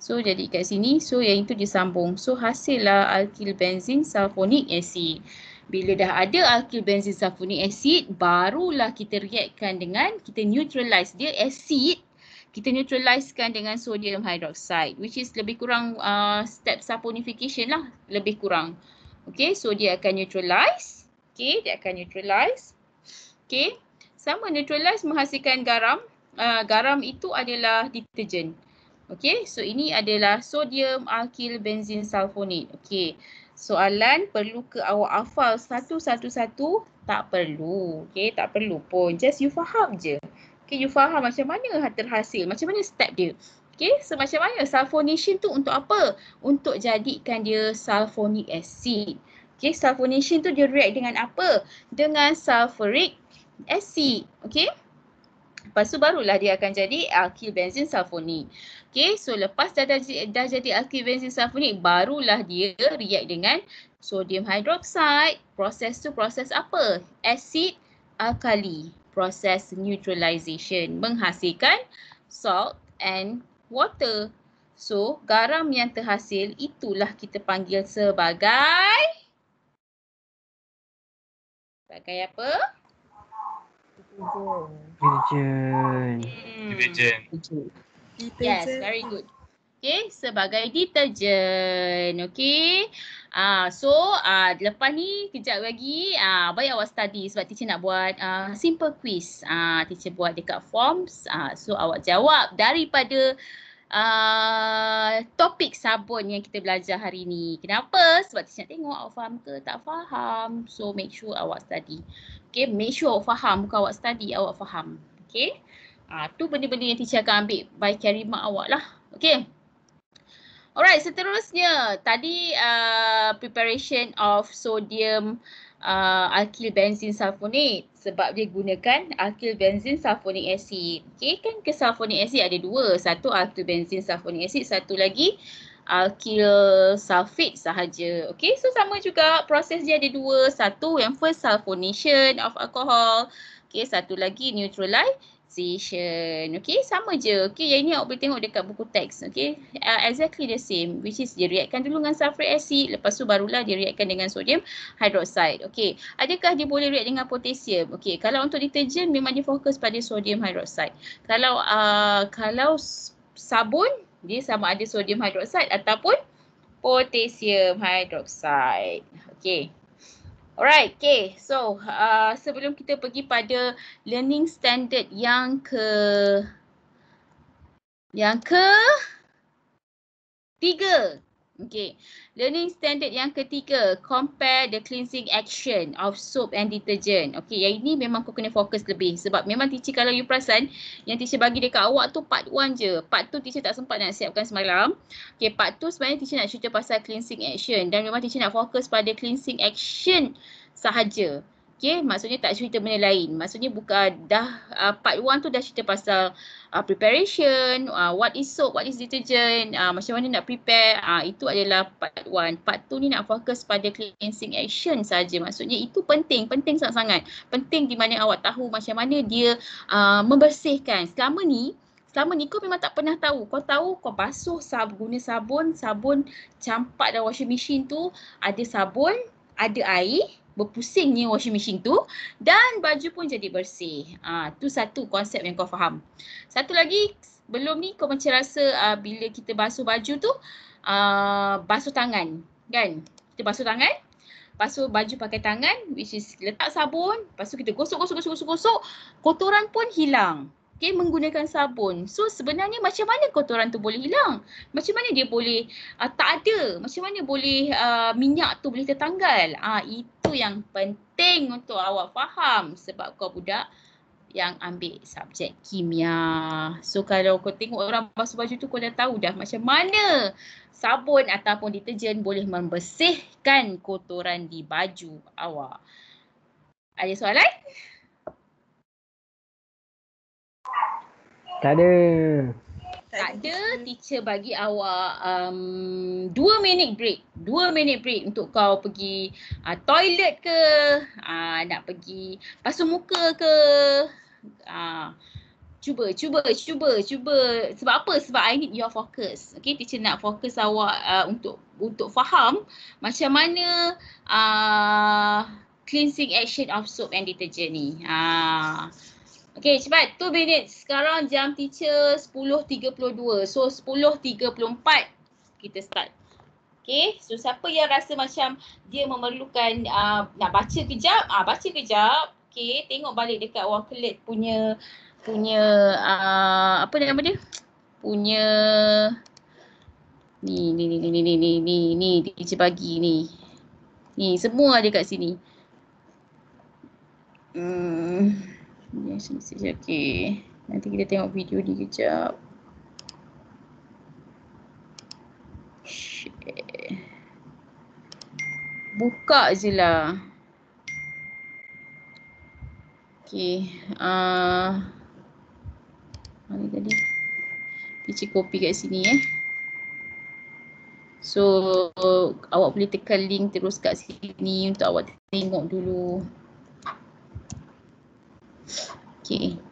So jadi kat sini. So yang itu disambung. sambung. So hasillah alkyl benzene sulfonic acid. Bila dah ada alkyl benzil sulfonic acid, barulah kita reactkan dengan, kita neutralize dia acid kita neutralizekan dengan sodium hydroxide which is lebih kurang uh, step saponification lah lebih kurang okay so dia akan neutralize okay dia akan neutralize okay sama neutralize menghasilkan garam uh, garam itu adalah detergent okay so ini adalah sodium alkyl benzene sulfonate okay soalan perlu ke awak hafal satu-satu-satu? Tak perlu. Okay, tak perlu pun. Just you faham je. Okay, you faham macam mana terhasil, macam mana step dia. Okay, so macam mana sulfonation tu untuk apa? Untuk jadikan dia sulfonic acid. Okay, sulfonation tu dia react dengan apa? Dengan sulfuric acid. Okay. Lepas tu barulah dia akan jadi alkil benzin sulfonik. Okay, so lepas dah, dah, dah jadi alkil benzin sulfonik, barulah dia react dengan sodium hydroxide. Proses tu proses apa? Asid alkali. Proses neutralization. Menghasilkan salt and water. So, garam yang terhasil itulah kita panggil sebagai... Sebagai apa? Detergent. Detergent. Yes, very good. Okay, sebagai detergent. Okay. Ah, uh, so ah uh, lepas ni kejap lagi ah uh, bayar awak study sebab teacher nak buat ah uh, simple quiz. Ah uh, teacher buat dekat forms. Ah uh, so awak jawab daripada Uh, topik sabun yang kita belajar hari ni. Kenapa? Sebab kita nak tengok awak faham ke tak faham. So make sure awak study. Okay, make sure awak faham. Bukan awak study, awak faham. Okay. Ah, tu benda-benda yang teacher akan ambil by kerima awak lah. Okay. Alright, seterusnya. Tadi uh, preparation of sodium uh, ah, alkyl benzene sulfonate sebab dia gunakan alkyl benzene sulfonic acid. Okay, kan ke acid ada dua. Satu alkyl benzene sulfonic acid, satu lagi uh, alkil sulfate sahaja. Okay, so sama juga proses dia ada dua. Satu yang first sulfonation of alcohol. Okay, satu lagi neutralization. Okay, sama je. Okay, yang ini awak boleh tengok dekat buku teks. Okay, uh, exactly the same. Which is dia reactkan dulu dengan sulfuric acid. Lepas tu barulah dia reactkan dengan sodium hydroxide. Okay, adakah dia boleh react dengan potassium? Okay, kalau untuk detergent memang dia fokus pada sodium hydroxide. Kalau uh, kalau sabun, jadi sama ada sodium hidroxide ataupun potassium hidroxide. Okay. Alright, okay. So, uh, sebelum kita pergi pada learning standard yang ke yang ke tiga. Okay, learning standard yang ketiga, compare the cleansing action of soap and detergent. Okay, yang ini memang kau kena fokus lebih sebab memang teacher kalau you perasan, yang teacher bagi dekat awak tu part one je. Part tu teacher tak sempat nak siapkan semalam. Okay, part tu sebenarnya teacher nak cerita pasal cleansing action dan memang teacher nak fokus pada cleansing action sahaja. Okay, maksudnya tak cerita benda lain. Maksudnya buka dah uh, part one tu dah cerita pasal uh, preparation, uh, what is soap, what is detergent, uh, macam mana nak prepare. Uh, itu adalah part one. Part two ni nak fokus pada cleansing action saja. Maksudnya itu penting, penting sangat-sangat. Penting di mana awak tahu macam mana dia uh, membersihkan. Selama ni, selama ni kau memang tak pernah tahu. Kau tahu kau basuh sab guna sabun, sabun campak dalam washing machine tu ada sabun, ada air, berpusingnya washing machine tu dan baju pun jadi bersih. Ha, tu satu konsep yang kau faham. Satu lagi belum ni kau macam rasa uh, bila kita basuh baju tu uh, basuh tangan kan? Kita basuh tangan, basuh baju pakai tangan which is letak sabun, lepas tu kita gosok-gosok-gosok-gosok kotoran pun hilang. Okay, menggunakan sabun. So sebenarnya macam mana kotoran tu boleh hilang? Macam mana dia boleh uh, tak ada? Macam mana boleh uh, minyak tu boleh tertanggal? Uh, itu tu yang penting untuk awak faham sebab kau budak yang ambil subjek kimia. So kalau kau tengok orang basuh baju tu kau dah tahu dah macam mana sabun ataupun deterjen boleh membersihkan kotoran di baju awak. Ada soalan? Tak ada tak, ada teacher bagi awak um, dua minit break. Dua minit break untuk kau pergi uh, toilet ke, uh, nak pergi basuh muka ke. Uh, cuba, cuba, cuba, cuba. Sebab apa? Sebab I need your focus. Okay, teacher nak fokus awak uh, untuk untuk faham macam mana uh, cleansing action of soap and detergent ni. Uh, Okay cepat 2 minit. Sekarang jam teacher 10.32. So 10.34 kita start. Okay so siapa yang rasa macam dia memerlukan uh, nak baca kejap. Ah uh, baca kejap. Okay tengok balik dekat orang kelet punya punya uh, apa nama dia? Punya ni ni ni ni ni ni ni ni ni teacher bagi ni. Ni semua ada kat sini. Hmm. Okay. Nanti kita tengok video dia kejap. Buka je lah. Okay. Uh, tadi? Pici copy kat sini eh. So, awak boleh tekan link terus kat sini untuk awak tengok dulu. 行。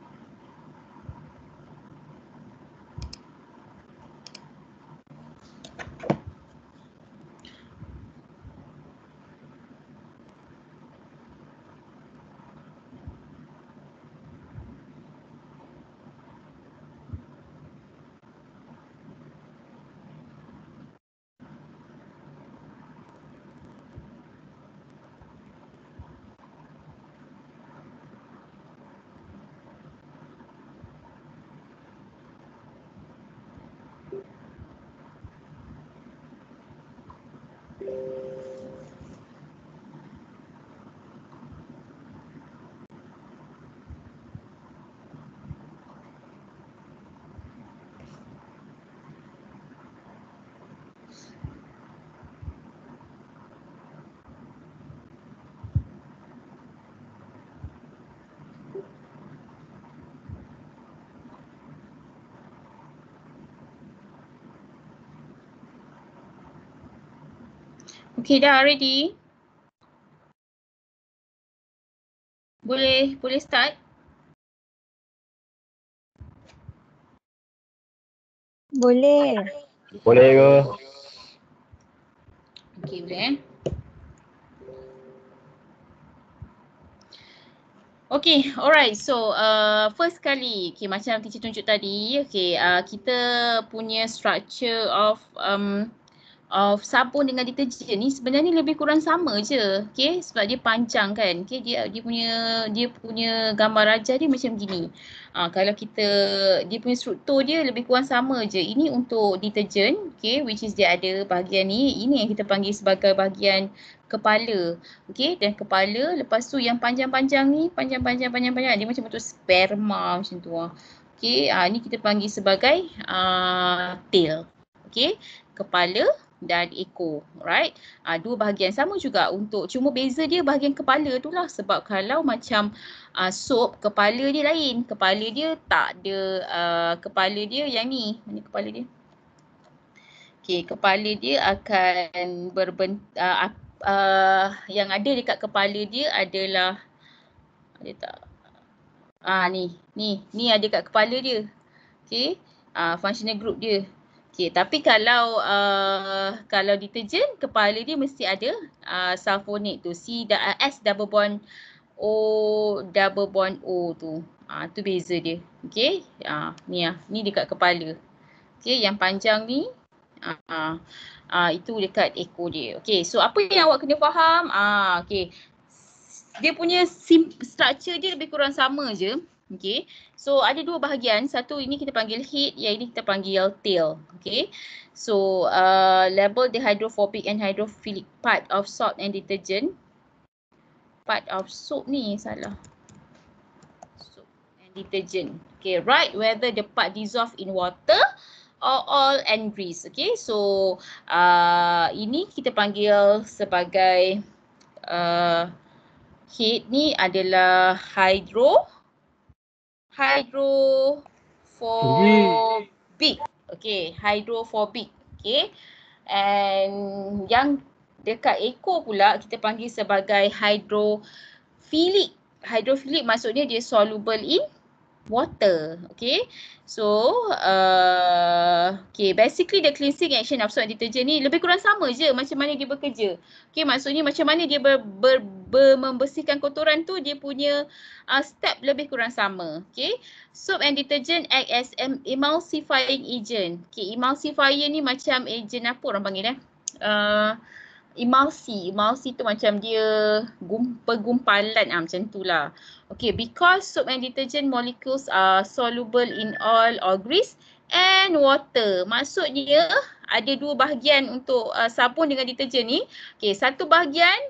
Okey dah ready. Boleh boleh start. Boleh. Boleh ke? Okey boleh. Okay, alright. So, uh, first kali, okay, macam teacher tunjuk tadi, okay, uh, kita punya structure of um, of sabun dengan detergent ni sebenarnya lebih kurang sama je. Okey, sebab dia panjang kan. Okey, dia dia punya dia punya gambar raja dia macam gini. Ha, kalau kita dia punya struktur dia lebih kurang sama je. Ini untuk detergent, okey, which is dia ada bahagian ni. Ini yang kita panggil sebagai bahagian kepala. Okey, dan kepala lepas tu yang panjang-panjang ni, panjang-panjang panjang-panjang dia macam betul sperma macam tu ah. Okey, ha, ah, ni kita panggil sebagai uh, tail. Okey, kepala dan eko right uh, ah, dua bahagian sama juga untuk cuma beza dia bahagian kepala tu lah sebab kalau macam uh, soap kepala dia lain kepala dia tak ada uh, kepala dia yang ni mana kepala dia Okay, kepala dia akan berbent uh, uh, yang ada dekat kepala dia adalah ada tak ah ni ni ni ada kat kepala dia okey uh, functional group dia Okey, tapi kalau uh, kalau deterjen, kepala dia mesti ada uh, sulfonate tu. C, uh, S double bond O double bond O tu. Ah, uh, tu beza dia. Okey, uh, ni lah. Ni dekat kepala. Okey, yang panjang ni. Ah, uh, ah uh, itu dekat ekor dia. Okey, so apa yang awak kena faham? Ah, uh, okey. Dia punya sim- structure dia lebih kurang sama je. Okay. So ada dua bahagian. Satu ini kita panggil head, yang ini kita panggil tail. Okay. So uh, label the hydrophobic and hydrophilic part of salt and detergent. Part of soap ni salah. Soap and detergent. Okay. Write whether the part dissolve in water or all and grease. Okay. So uh, ini kita panggil sebagai uh, head ni adalah hydrophobic hydrophobic. Okay, hydrophobic. Okay. And yang dekat ekor pula kita panggil sebagai hydrophilic. Hydrophilic maksudnya dia soluble in water. Okay. So, uh, okay. Basically, the cleansing action of soap detergent ni lebih kurang sama je macam mana dia bekerja. Okay. Maksudnya macam mana dia ber, ber, ber membersihkan kotoran tu, dia punya uh, step lebih kurang sama. Okay. Soap and detergent act as emulsifying agent. Okay. Emulsifier ni macam agent apa orang panggil eh. Uh, emulsi. Emulsi tu macam dia pergumpalan ah, macam tu lah. Okay, because soap and detergent molecules are soluble in oil or grease and water. Maksudnya ada dua bahagian untuk uh, sabun dengan detergent ni. Okay, satu bahagian,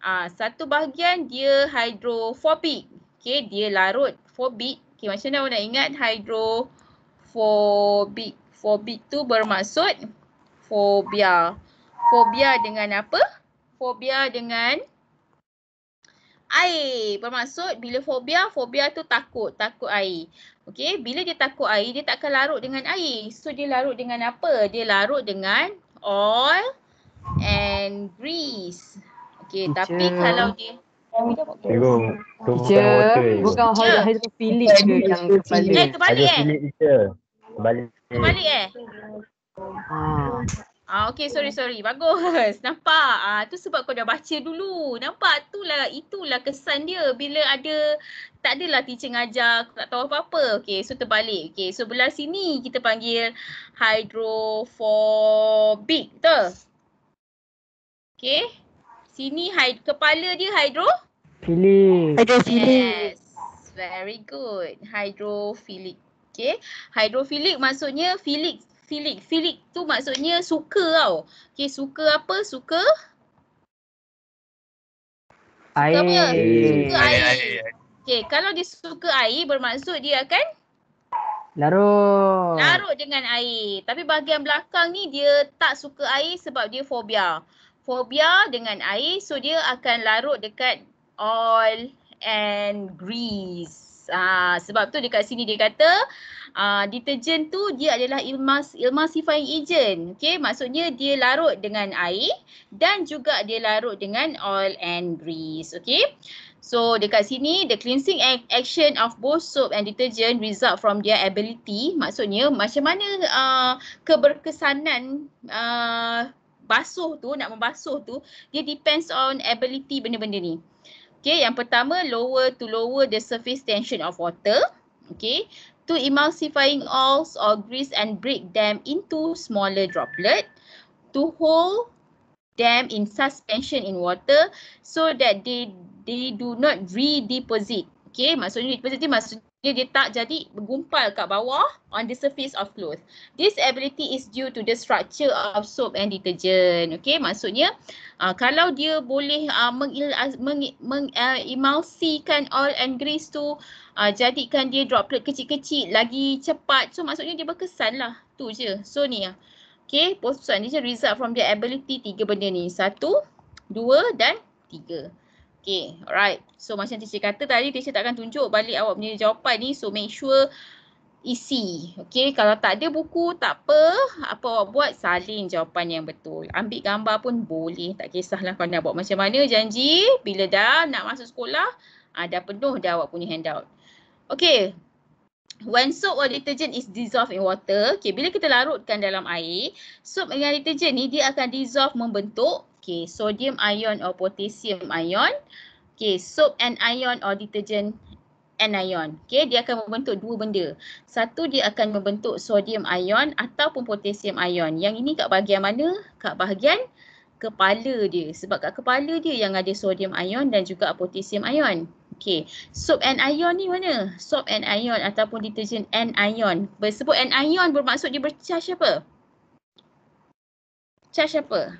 uh, satu bahagian dia hydrophobic. Okay, dia larut. Phobic. Okay, macam mana awak nak ingat hydrophobic. Phobic tu bermaksud phobia fobia dengan apa? Fobia dengan air. Bermaksud bila fobia, fobia tu takut, takut air. Okey, bila dia takut air, dia tak akan larut dengan air. So dia larut dengan apa? Dia larut dengan oil and grease. Okey, tapi kalau dia Teacher, bukan hydrophilic ke yang kebalik? Eh, kebalik eh? Kebalik eh? Kebalik eh? Ah okey sorry sorry bagus nampak ah tu sebab kau dah baca dulu nampak itulah itulah kesan dia bila ada tak adalah teacher ngajar tak tahu apa-apa okey so terbalik okey so belah sini kita panggil hydrophobic betul okey sini hid- kepala dia hydro Pilih. yes very good hydrophilic okey hydrophilic maksudnya filik feeling. Feeling tu maksudnya suka tau. Okay, suka apa? Suka? Suka air. apa? Suka air. air. Okay, kalau dia suka air bermaksud dia akan? Larut. Larut dengan air. Tapi bahagian belakang ni dia tak suka air sebab dia fobia. Fobia dengan air so dia akan larut dekat oil and grease. Ah, sebab tu dekat sini dia kata uh, uh, ah, deterjen tu dia adalah emulsifying agent. Okay maksudnya dia larut dengan air dan juga dia larut dengan oil and grease. Okay so dekat sini the cleansing action of both soap and detergent result from their ability maksudnya macam mana uh, keberkesanan uh, basuh tu nak membasuh tu dia depends on ability benda-benda ni. Okay yang pertama lower to lower the surface tension of water. Okay to emulsifying oils or grease and break them into smaller droplet to hold them in suspension in water so that they they do not redeposit. Okay, maksudnya redeposit maksudnya dia tak jadi bergumpal kat bawah on the surface of cloth. This ability is due to the structure of soap and detergent. Okay, maksudnya uh, kalau dia boleh uh, mengemulsikan meng, meng, uh, oil and grease tu uh, jadikan dia droplet kecil-kecil lagi cepat so maksudnya dia berkesan lah tu je so ni lah okay postulat ni je result from the ability tiga benda ni satu dua dan tiga okay alright so macam teacher kata tadi teacher takkan tunjuk balik awak punya jawapan ni so make sure isi okay kalau tak ada buku tak apa apa awak buat salin jawapan yang betul ambil gambar pun boleh tak kisahlah kalau nak buat macam mana janji bila dah nak masuk sekolah ada ah, penuh dah awak punya handout. Okay. When soap or detergent is dissolved in water, okay, bila kita larutkan dalam air, soap dengan detergent ni dia akan dissolve membentuk okay, sodium ion or potassium ion. Okay, soap and ion or detergent ion, Okay, dia akan membentuk dua benda. Satu dia akan membentuk sodium ion ataupun potassium ion. Yang ini kat bahagian mana? Kat bahagian kepala dia. Sebab kat kepala dia yang ada sodium ion dan juga potassium ion. Okay. Soap and ion ni mana? Soap and ion ataupun detergent and ion. Bersebut and ion bermaksud dia bercharge apa? Charge apa?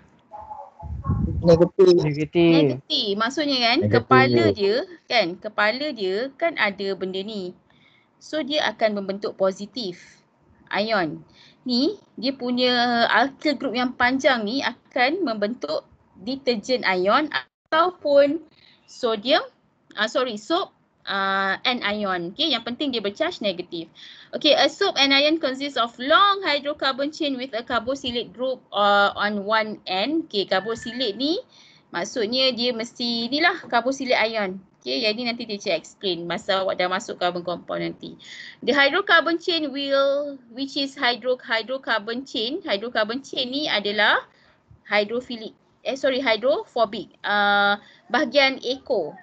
Negatif. Negatif. Maksudnya kan Negative. kepala dia kan kepala dia kan ada benda ni. So dia akan membentuk positif ion. Ni dia punya alkyl group yang panjang ni akan membentuk detergent ion ataupun sodium uh, sorry soap uh, and Okay, yang penting dia bercharge negatif. Okay, a soap anion consists of long hydrocarbon chain with a carboxylic group uh, on one end. Okay, carboxylic ni maksudnya dia mesti ni lah carboxylic ion. Okay, jadi nanti dia cik explain masa awak dah masuk carbon compound nanti. The hydrocarbon chain will, which is hydro hydrocarbon chain. Hydrocarbon chain ni adalah hydrophilic. Eh, sorry, hydrophobic. Uh, bahagian eco.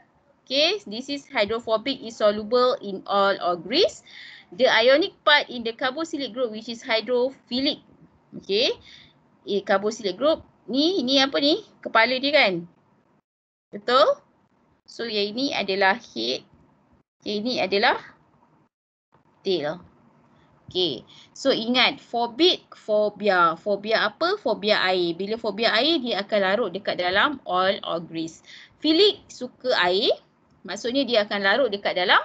Okay, this is hydrophobic, insoluble in oil or grease. The ionic part in the carboxylic group which is hydrophilic. Okay, eh, carboxylic group. Ni, ni apa ni? Kepala dia kan? Betul? So, yang ini adalah head. Yang ini adalah tail. Okay, so ingat phobic, phobia. Phobia apa? Phobia air. Bila phobia air, dia akan larut dekat dalam oil or grease. Filik suka air. Maksudnya dia akan larut dekat dalam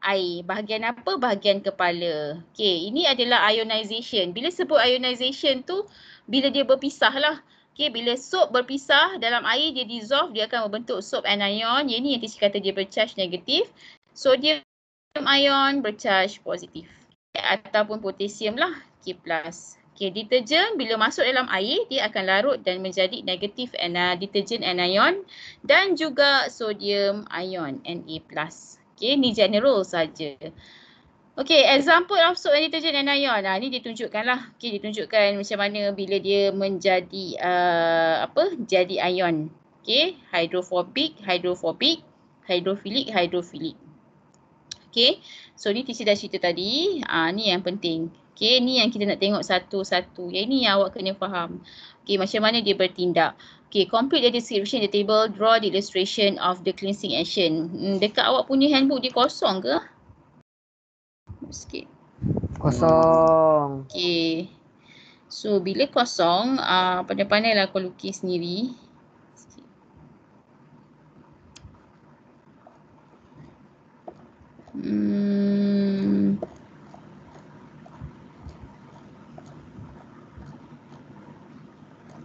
air. Bahagian apa? Bahagian kepala. Okey, ini adalah ionization. Bila sebut ionization tu, bila dia berpisah lah. Okey, bila soap berpisah dalam air dia dissolve, dia akan membentuk soap anion. Yang ini yang Tisha kata dia bercharge negatif. Sodium ion bercharge positif. Ataupun potassium lah. K plus. Okay, deterjen bila masuk dalam air dia akan larut dan menjadi negatif deterjen anion dan juga sodium ion Na+. Okay, ni general saja. Okay, example of soap deterjen anion. Nah, ni lah. Okay, ditunjukkan macam mana bila dia menjadi uh, apa? Jadi ion. Okay, hydrophobic, hydrophobic, hydrophilic, hydrophilic. Okay, so ni Tisi dah cerita tadi. Ah, uh, ni yang penting. Okay, ni yang kita nak tengok satu-satu. Ya ini yang awak kena faham. Okay, macam mana dia bertindak. Okay, complete the description the table, draw the illustration of the cleansing action. Hmm, dekat awak punya handbook dia kosong ke? Sikit. Kosong. Okay. So, bila kosong, uh, pandai-pandailah kau lukis sendiri. Hmm.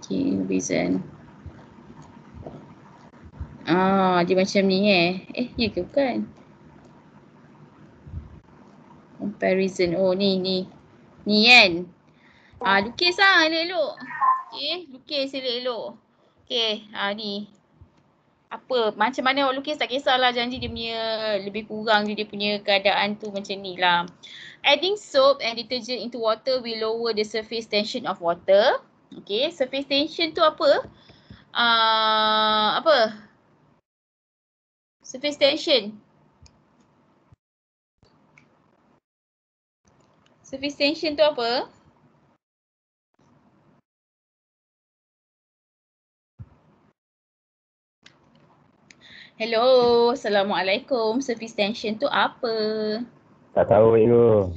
Okay, reason. Ah, dia macam ni eh. Eh, ya ke bukan? Comparison. Oh, ni, ni. Ni kan? Ah, lukis lah, elok-elok. Okay, eh, lukis elok-elok. Okay, ah, ni. Apa, macam mana awak lukis tak kisahlah janji dia punya lebih kurang dia punya keadaan tu macam ni lah. Adding soap and detergent into water will lower the surface tension of water. Okay, surface tension tu apa? Uh, apa? Surface tension. Surface tension tu apa? Hello, Assalamualaikum. Surface tension tu apa? Tak tahu, Ibu.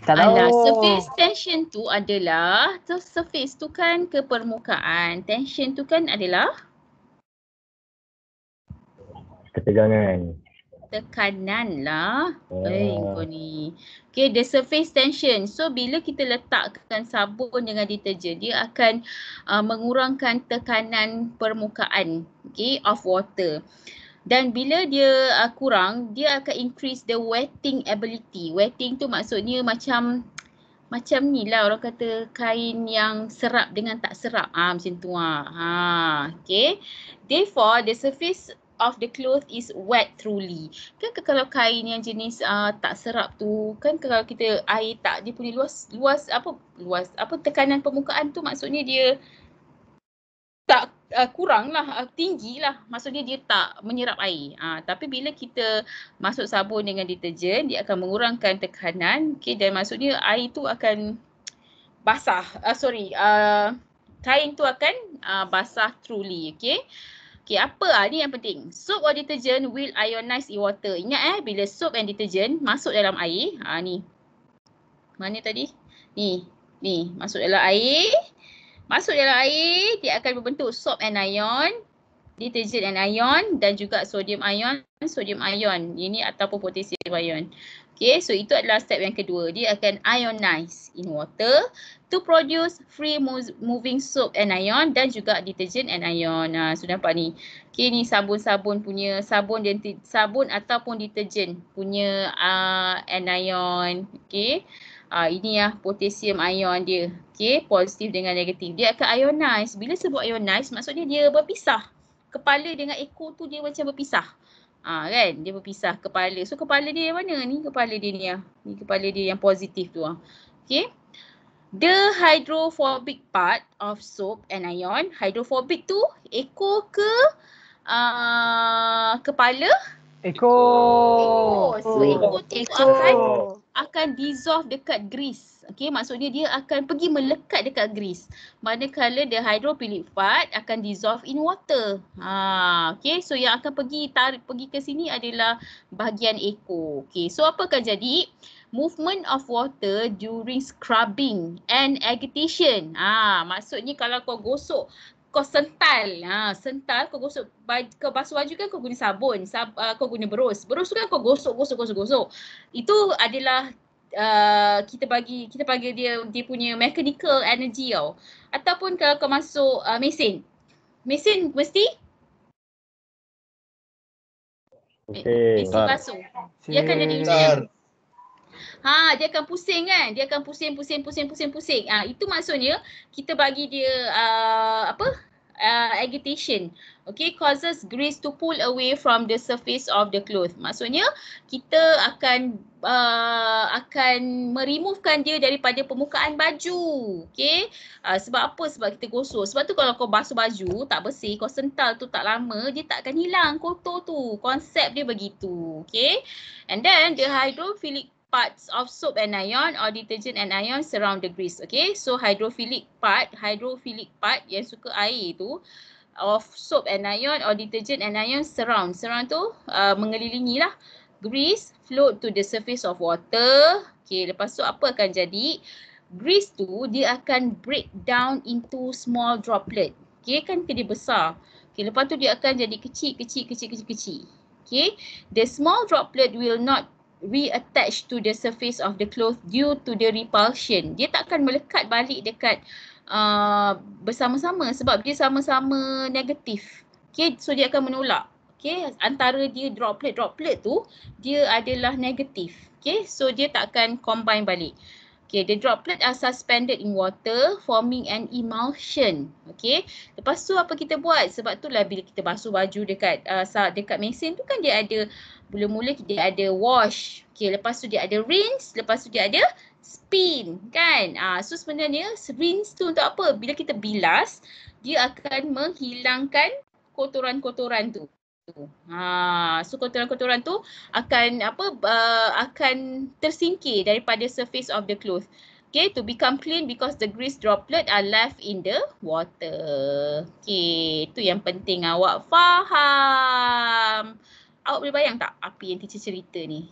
Kalau Alah, surface tension tu adalah so surface tu kan ke permukaan. Tension tu kan adalah ketegangan. Tekanan lah. Eh kau ni. Okay the surface tension. So bila kita letakkan sabun dengan deterjen dia akan uh, mengurangkan tekanan permukaan. Okay of water dan bila dia uh, kurang dia akan increase the wetting ability wetting tu maksudnya macam macam ni lah orang kata kain yang serap dengan tak serap ah macam tu ah ha okay. therefore the surface of the cloth is wet truly kan kalau kain yang jenis uh, tak serap tu kan kalau kita air tak dia punya luas luas apa luas apa tekanan permukaan tu maksudnya dia tak uh, ah, kurang lah, uh, ah, tinggi lah. Maksudnya dia tak menyerap air. Uh, tapi bila kita masuk sabun dengan deterjen, dia akan mengurangkan tekanan. Okay, dan maksudnya air tu akan basah. Uh, sorry, uh, kain tu akan uh, basah truly. Okay. Okay, apa lah ni yang penting. Soap or deterjent will ionize in water. Ingat eh, bila soap and deterjent masuk dalam air. Ha, ni. Mana tadi? Ni. Ni. Masuk dalam air. Masuk dalam air, dia akan membentuk soap anion, ion, detergent and dan juga sodium ion, sodium ion. Ini ataupun potassium ion. Okay, so itu adalah step yang kedua. Dia akan ionize in water to produce free moving soap and ion dan juga detergent and ion. Ha, sudah nampak ni? Okay, ni sabun-sabun punya, sabun dan sabun ataupun detergent punya uh, ah, anion. Okay. Ah uh, ini ya potassium ion dia. Okey, positif dengan negatif. Dia akan ionize. Bila sebut ionize maksudnya dia berpisah. Kepala dengan ekor tu dia macam berpisah. Ah uh, kan, dia berpisah kepala. So kepala dia yang mana ni? Kepala dia ni ya. Ni kepala dia yang positif tu ah. Okey. The hydrophobic part of soap and ion. Hydrophobic tu ekor ke uh, kepala? Ekor. Ekor. So ekor tu akan ah, akan dissolve dekat grease. okay? maksudnya dia akan pergi melekat dekat grease. Manakala the hydrophilic part akan dissolve in water. Ha, okay? So yang akan pergi tarik pergi ke sini adalah bahagian eco. okay? So apa akan jadi? Movement of water during scrubbing and agitation. Ha, maksudnya kalau kau gosok kau sental. Ha, sental kau gosok kau basuh baju kan kau guna sabun. Sab, uh, kau guna berus. Berus tu kan kau gosok gosok gosok gosok. Itu adalah uh, kita bagi kita bagi dia dia punya mechanical energy tau. Ataupun kalau kau masuk uh, mesin. Mesin mesti Okay. Mesin basuh. Dia akan jadi macam ha dia akan pusing kan dia akan pusing pusing pusing pusing pusing ah itu maksudnya kita bagi dia uh, apa uh, agitation okay causes grease to pull away from the surface of the cloth maksudnya kita akan uh, akan meremovekan dia daripada permukaan baju okay uh, sebab apa sebab kita gosok sebab tu kalau kau basuh baju tak bersih kau sental tu tak lama dia tak akan hilang kotor tu konsep dia begitu okay and then the hydrophilic parts of soap and ion or detergent and ion surround the grease. Okay, so hydrophilic part, hydrophilic part yang suka air itu of soap and ion or detergent and ion surround. Surround tu uh, mengelilingi lah. Grease float to the surface of water. Okay, lepas tu apa akan jadi? Grease tu dia akan break down into small droplet. Okay, kan dia besar. Okay, lepas tu dia akan jadi kecil, kecil, kecil, kecil, kecil. Okay, the small droplet will not reattach to the surface of the cloth due to the repulsion. Dia takkan melekat balik dekat uh, bersama-sama sebab dia sama-sama negatif. Okay, so dia akan menolak. Okay, antara dia droplet-droplet tu, dia adalah negatif. Okay, so dia takkan combine balik. Okay, the droplet are suspended in water forming an emulsion. Okay, lepas tu apa kita buat? Sebab tu lah bila kita basuh baju dekat uh, dekat mesin tu kan dia ada mula-mula dia ada wash. Okay, lepas tu dia ada rinse, lepas tu dia ada spin kan. Uh, so sebenarnya rinse tu untuk apa? Bila kita bilas, dia akan menghilangkan kotoran-kotoran tu tu. Ha, so kotoran-kotoran tu akan apa uh, akan tersingkir daripada surface of the cloth. Okay, to become clean because the grease droplet are left in the water. Okay, tu yang penting awak faham. Awak boleh bayang tak apa yang teacher cerita ni?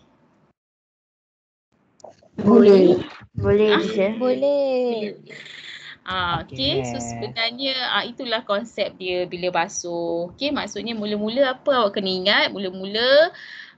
Boleh. Boleh. Ah, boleh. boleh. Ah, okay. okay. So sebenarnya ah, itulah konsep dia bila basuh. Okay maksudnya mula-mula apa awak kena ingat? Mula-mula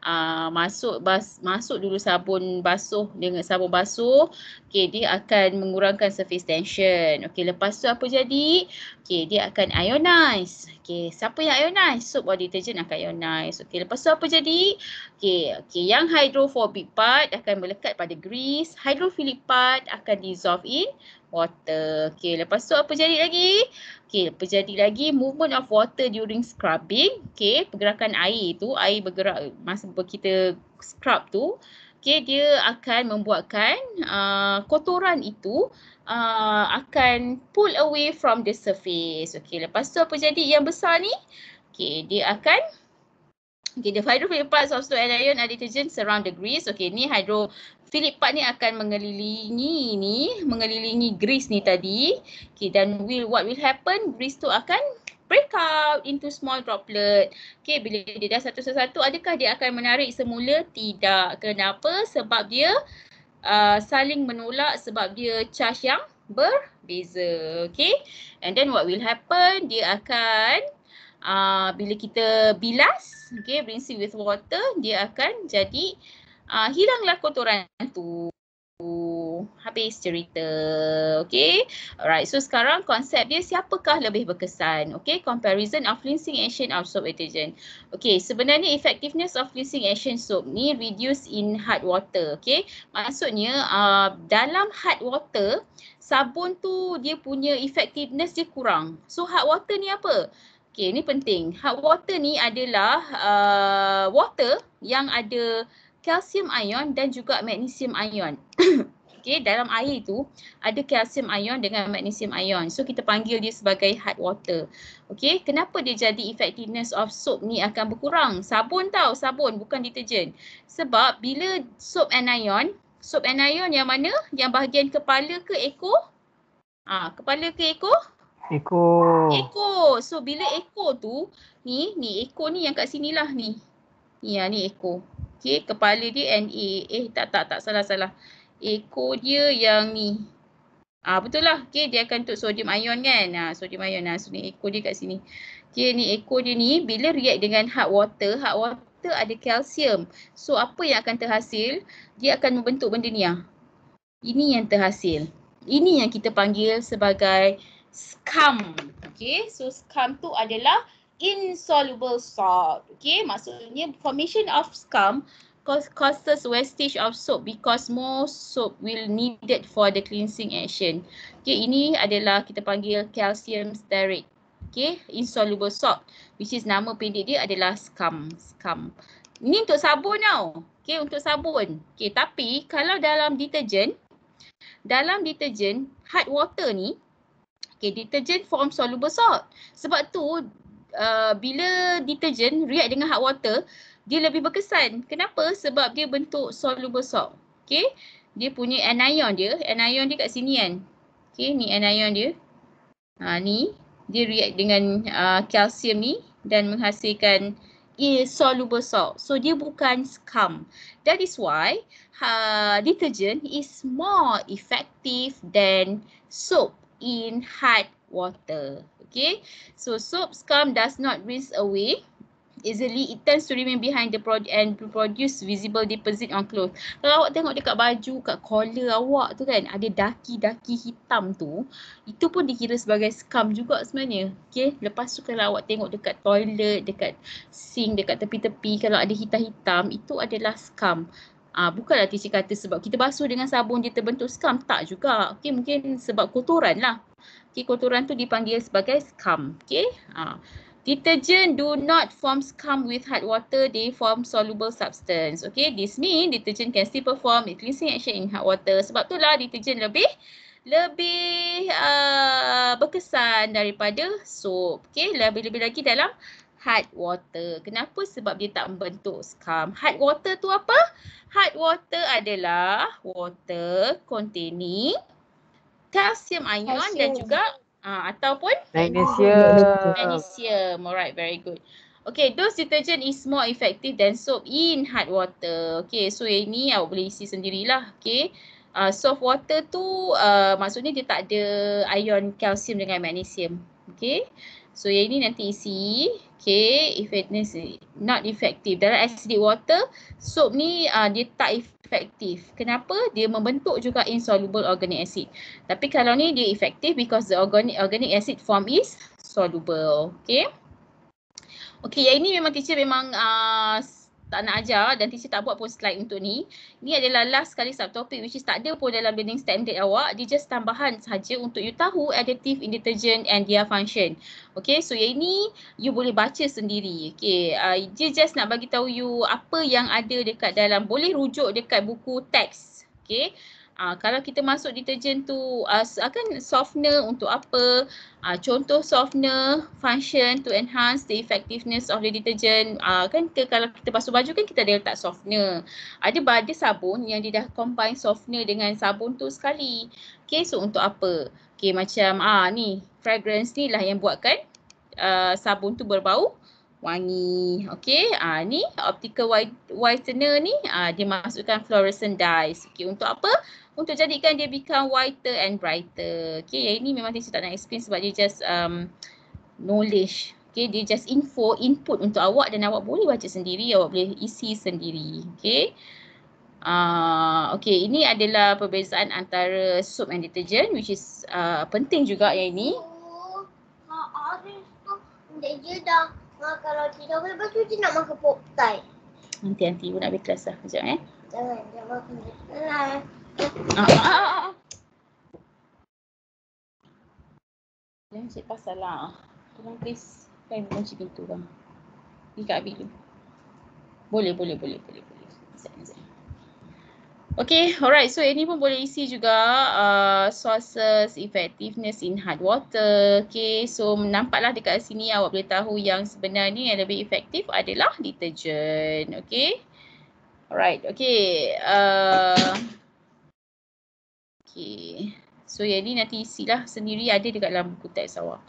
ah, masuk bas, masuk dulu sabun basuh dengan sabun basuh. Okay dia akan mengurangkan surface tension. Okay lepas tu apa jadi? Okay dia akan ionize. Okay siapa yang ionize? Soap or detergent akan ionize. Okay lepas tu apa jadi? Okay, okay yang hydrophobic part akan melekat pada grease. Hydrophilic part akan dissolve in water. Okay, lepas tu apa jadi lagi? Okay, apa jadi lagi? Movement of water during scrubbing. Okay, pergerakan air tu, air bergerak masa kita scrub tu. Okay, dia akan membuatkan uh, kotoran itu uh, akan pull away from the surface. Okay, lepas tu apa jadi yang besar ni? Okay, dia akan Okay, the hydrophilic parts of stone and are detergent surround the grease. Okay, ni hydro Philip Park ni akan mengelilingi ni, mengelilingi Greece ni tadi. Okay, dan will what will happen? Greece tu akan break out into small droplet. Okay, bila dia dah satu-satu, adakah dia akan menarik semula? Tidak. Kenapa? Sebab dia uh, saling menolak sebab dia charge yang berbeza. Okay, and then what will happen? Dia akan uh, bila kita bilas, okay, rinse with water, dia akan jadi uh, uh, hilanglah kotoran tu. Habis cerita. Okay. Alright. So sekarang konsep dia siapakah lebih berkesan. Okay. Comparison of rinsing action of soap detergent. Okay. Sebenarnya effectiveness of rinsing action soap ni reduce in hard water. Okay. Maksudnya uh, dalam hard water sabun tu dia punya effectiveness dia kurang. So hard water ni apa? Okay. Ni penting. Hard water ni adalah uh, water yang ada kalsium ion dan juga magnesium ion. Okey, dalam air itu ada kalsium ion dengan magnesium ion. So kita panggil dia sebagai hard water. Okey, kenapa dia jadi effectiveness of soap ni akan berkurang? Sabun tau, sabun bukan deterjen. Sebab bila soap anion, soap anion yang mana? Yang bahagian kepala ke ekor? Ha, kepala ke ekor? Ekor. Ekor. So bila ekor tu, ni, ni ekor ni yang kat sini lah ni. Ya, ni ekor. Okey, kepala dia NA. Eh, tak, tak, tak, salah, salah. Ekor dia yang ni. Ah betul lah. Okey, dia akan untuk sodium ion kan. Ah, sodium ion. Ah, so ni ekor dia kat sini. Okey, ni ekor dia ni bila react dengan hot water, hot water ada kalsium. So apa yang akan terhasil? Dia akan membentuk benda ni ah. Ini yang terhasil. Ini yang kita panggil sebagai scum. Okey, so scum tu adalah insoluble salt. Okay, maksudnya formation of scum causes wastage of soap because more soap will needed for the cleansing action. Okay, ini adalah kita panggil calcium stearate. Okay, insoluble salt which is nama pendek dia adalah scum. Scum. Ini untuk sabun tau. Okay, untuk sabun. Okay, tapi kalau dalam detergent, dalam detergent hard water ni, okay, detergent form soluble salt. Sebab tu uh, bila deterjen react dengan hot water dia lebih berkesan. Kenapa? Sebab dia bentuk soluble salt. Okay. Dia punya anion dia. Anion dia kat sini kan. Okay ni anion dia. Ha, ni dia react dengan kalsium uh, ni dan menghasilkan soluble salt. So dia bukan scum. That is why uh, detergent is more effective than soap in hard water. Okay, so soap scum does not rinse away easily. It tends to remain behind the product and produce visible deposit on clothes. Kalau awak tengok dekat baju, kat collar awak tu kan, ada daki-daki hitam tu, itu pun dikira sebagai scum juga sebenarnya. Okay, lepas tu kalau awak tengok dekat toilet, dekat sink, dekat tepi-tepi, kalau ada hitam-hitam, itu adalah scum. Ah uh, bukanlah Tisha kata sebab kita basuh dengan sabun dia terbentuk scum. Tak juga. Okey mungkin sebab kotoran lah. Okey kotoran tu dipanggil sebagai scum. Okey. Ah uh. Detergent do not form scum with hot water, they form soluble substance. Okay, this mean detergent can still perform a cleansing action in hot water. Sebab tu lah detergent lebih lebih uh, berkesan daripada soap. Okay, lebih-lebih lagi dalam hard water. Kenapa? Sebab dia tak membentuk scum. Hard water tu apa? Hard water adalah water containing calcium ion calcium. dan juga uh, ataupun magnesium. Ah, magnesium. Alright, very good. Okay, those detergent is more effective than soap in hard water. Okay, so ini awak boleh isi sendirilah. Okay. Uh, soft water tu uh, maksudnya dia tak ada ion calcium dengan magnesium. Okay. So yang ini nanti isi okay if it is not effective dalam acidic water soap ni uh, dia tak efektif. Kenapa? Dia membentuk juga insoluble organic acid. Tapi kalau ni dia efektif because the organic organic acid form is soluble. Okay. Okay yang ini memang teacher memang uh, tak nak ajar dan teacher tak buat pun slide untuk ni. Ni adalah last sekali subtopik, which is tak ada pun dalam learning standard awak. Dia just tambahan saja untuk you tahu additive in detergent and their function. Okay, so yang ini you boleh baca sendiri. Okay, uh, dia just nak bagi tahu you apa yang ada dekat dalam. Boleh rujuk dekat buku teks. Okay, Uh, kalau kita masuk deterjen tu uh, akan softener untuk apa? Uh, contoh softener function to enhance the effectiveness of the deterjen. Uh, kan ke, kalau kita basuh baju kan kita ada letak softener. Ada ada sabun yang dia dah combine softener dengan sabun tu sekali. Okay so untuk apa? Okay macam ah uh, ni fragrance ni lah yang buatkan uh, sabun tu berbau wangi. Okey, ah ni optical whitener ni ah dia masukkan fluorescent dyes. Okey, untuk apa? Untuk jadikan dia become whiter and brighter. Okey, yang ini memang saya tak nak explain sebab dia just um, knowledge. Okey, dia just info, input untuk awak dan awak boleh baca sendiri, awak boleh isi sendiri. Okey. Uh, ah, okay, ini adalah perbezaan antara soap and detergent which is uh, penting juga yang ini. Oh, ha, habis tu dia dah Ha, kalau tidak boleh bercuti nak makan pop tie. Nanti nanti ibu nak bekas lah kejap eh. Jangan, jangan makan. Ah, ah, ah, ah. Jangan cik pasal lah. Tolong please. Kan bukan cik pintu lah. Ni kat Abi Boleh, boleh, boleh, boleh. boleh. Zain, zain. Okay, alright. So, ini pun boleh isi juga uh, sources effectiveness in hard water. Okay, so nampaklah dekat sini awak boleh tahu yang sebenarnya yang lebih efektif adalah detergent. Okay. Alright, okay. Uh, okay. So, yang ni nanti isilah sendiri ada dekat dalam buku teks awak.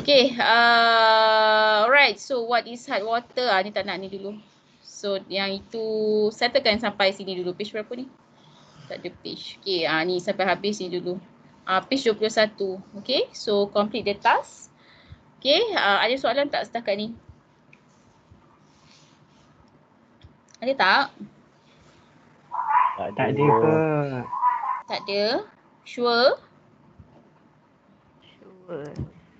Okay. Uh, alright, so what is hard water? Ah, ni tak nak ni dulu. So yang itu settlekan sampai sini dulu. Page berapa ni? Tak ada page. Okay ha, ah, ni sampai habis ni dulu. Ha, page 21. Okay so complete the task. Okay ha, ah, ada soalan tak setakat ni? Ada tak? Tak ada ke? Tak ada. Sure? Sure.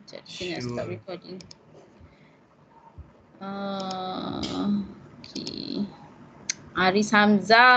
Sekejap saya sure. nak stop recording. Uh, Okey. Aris Hamzah.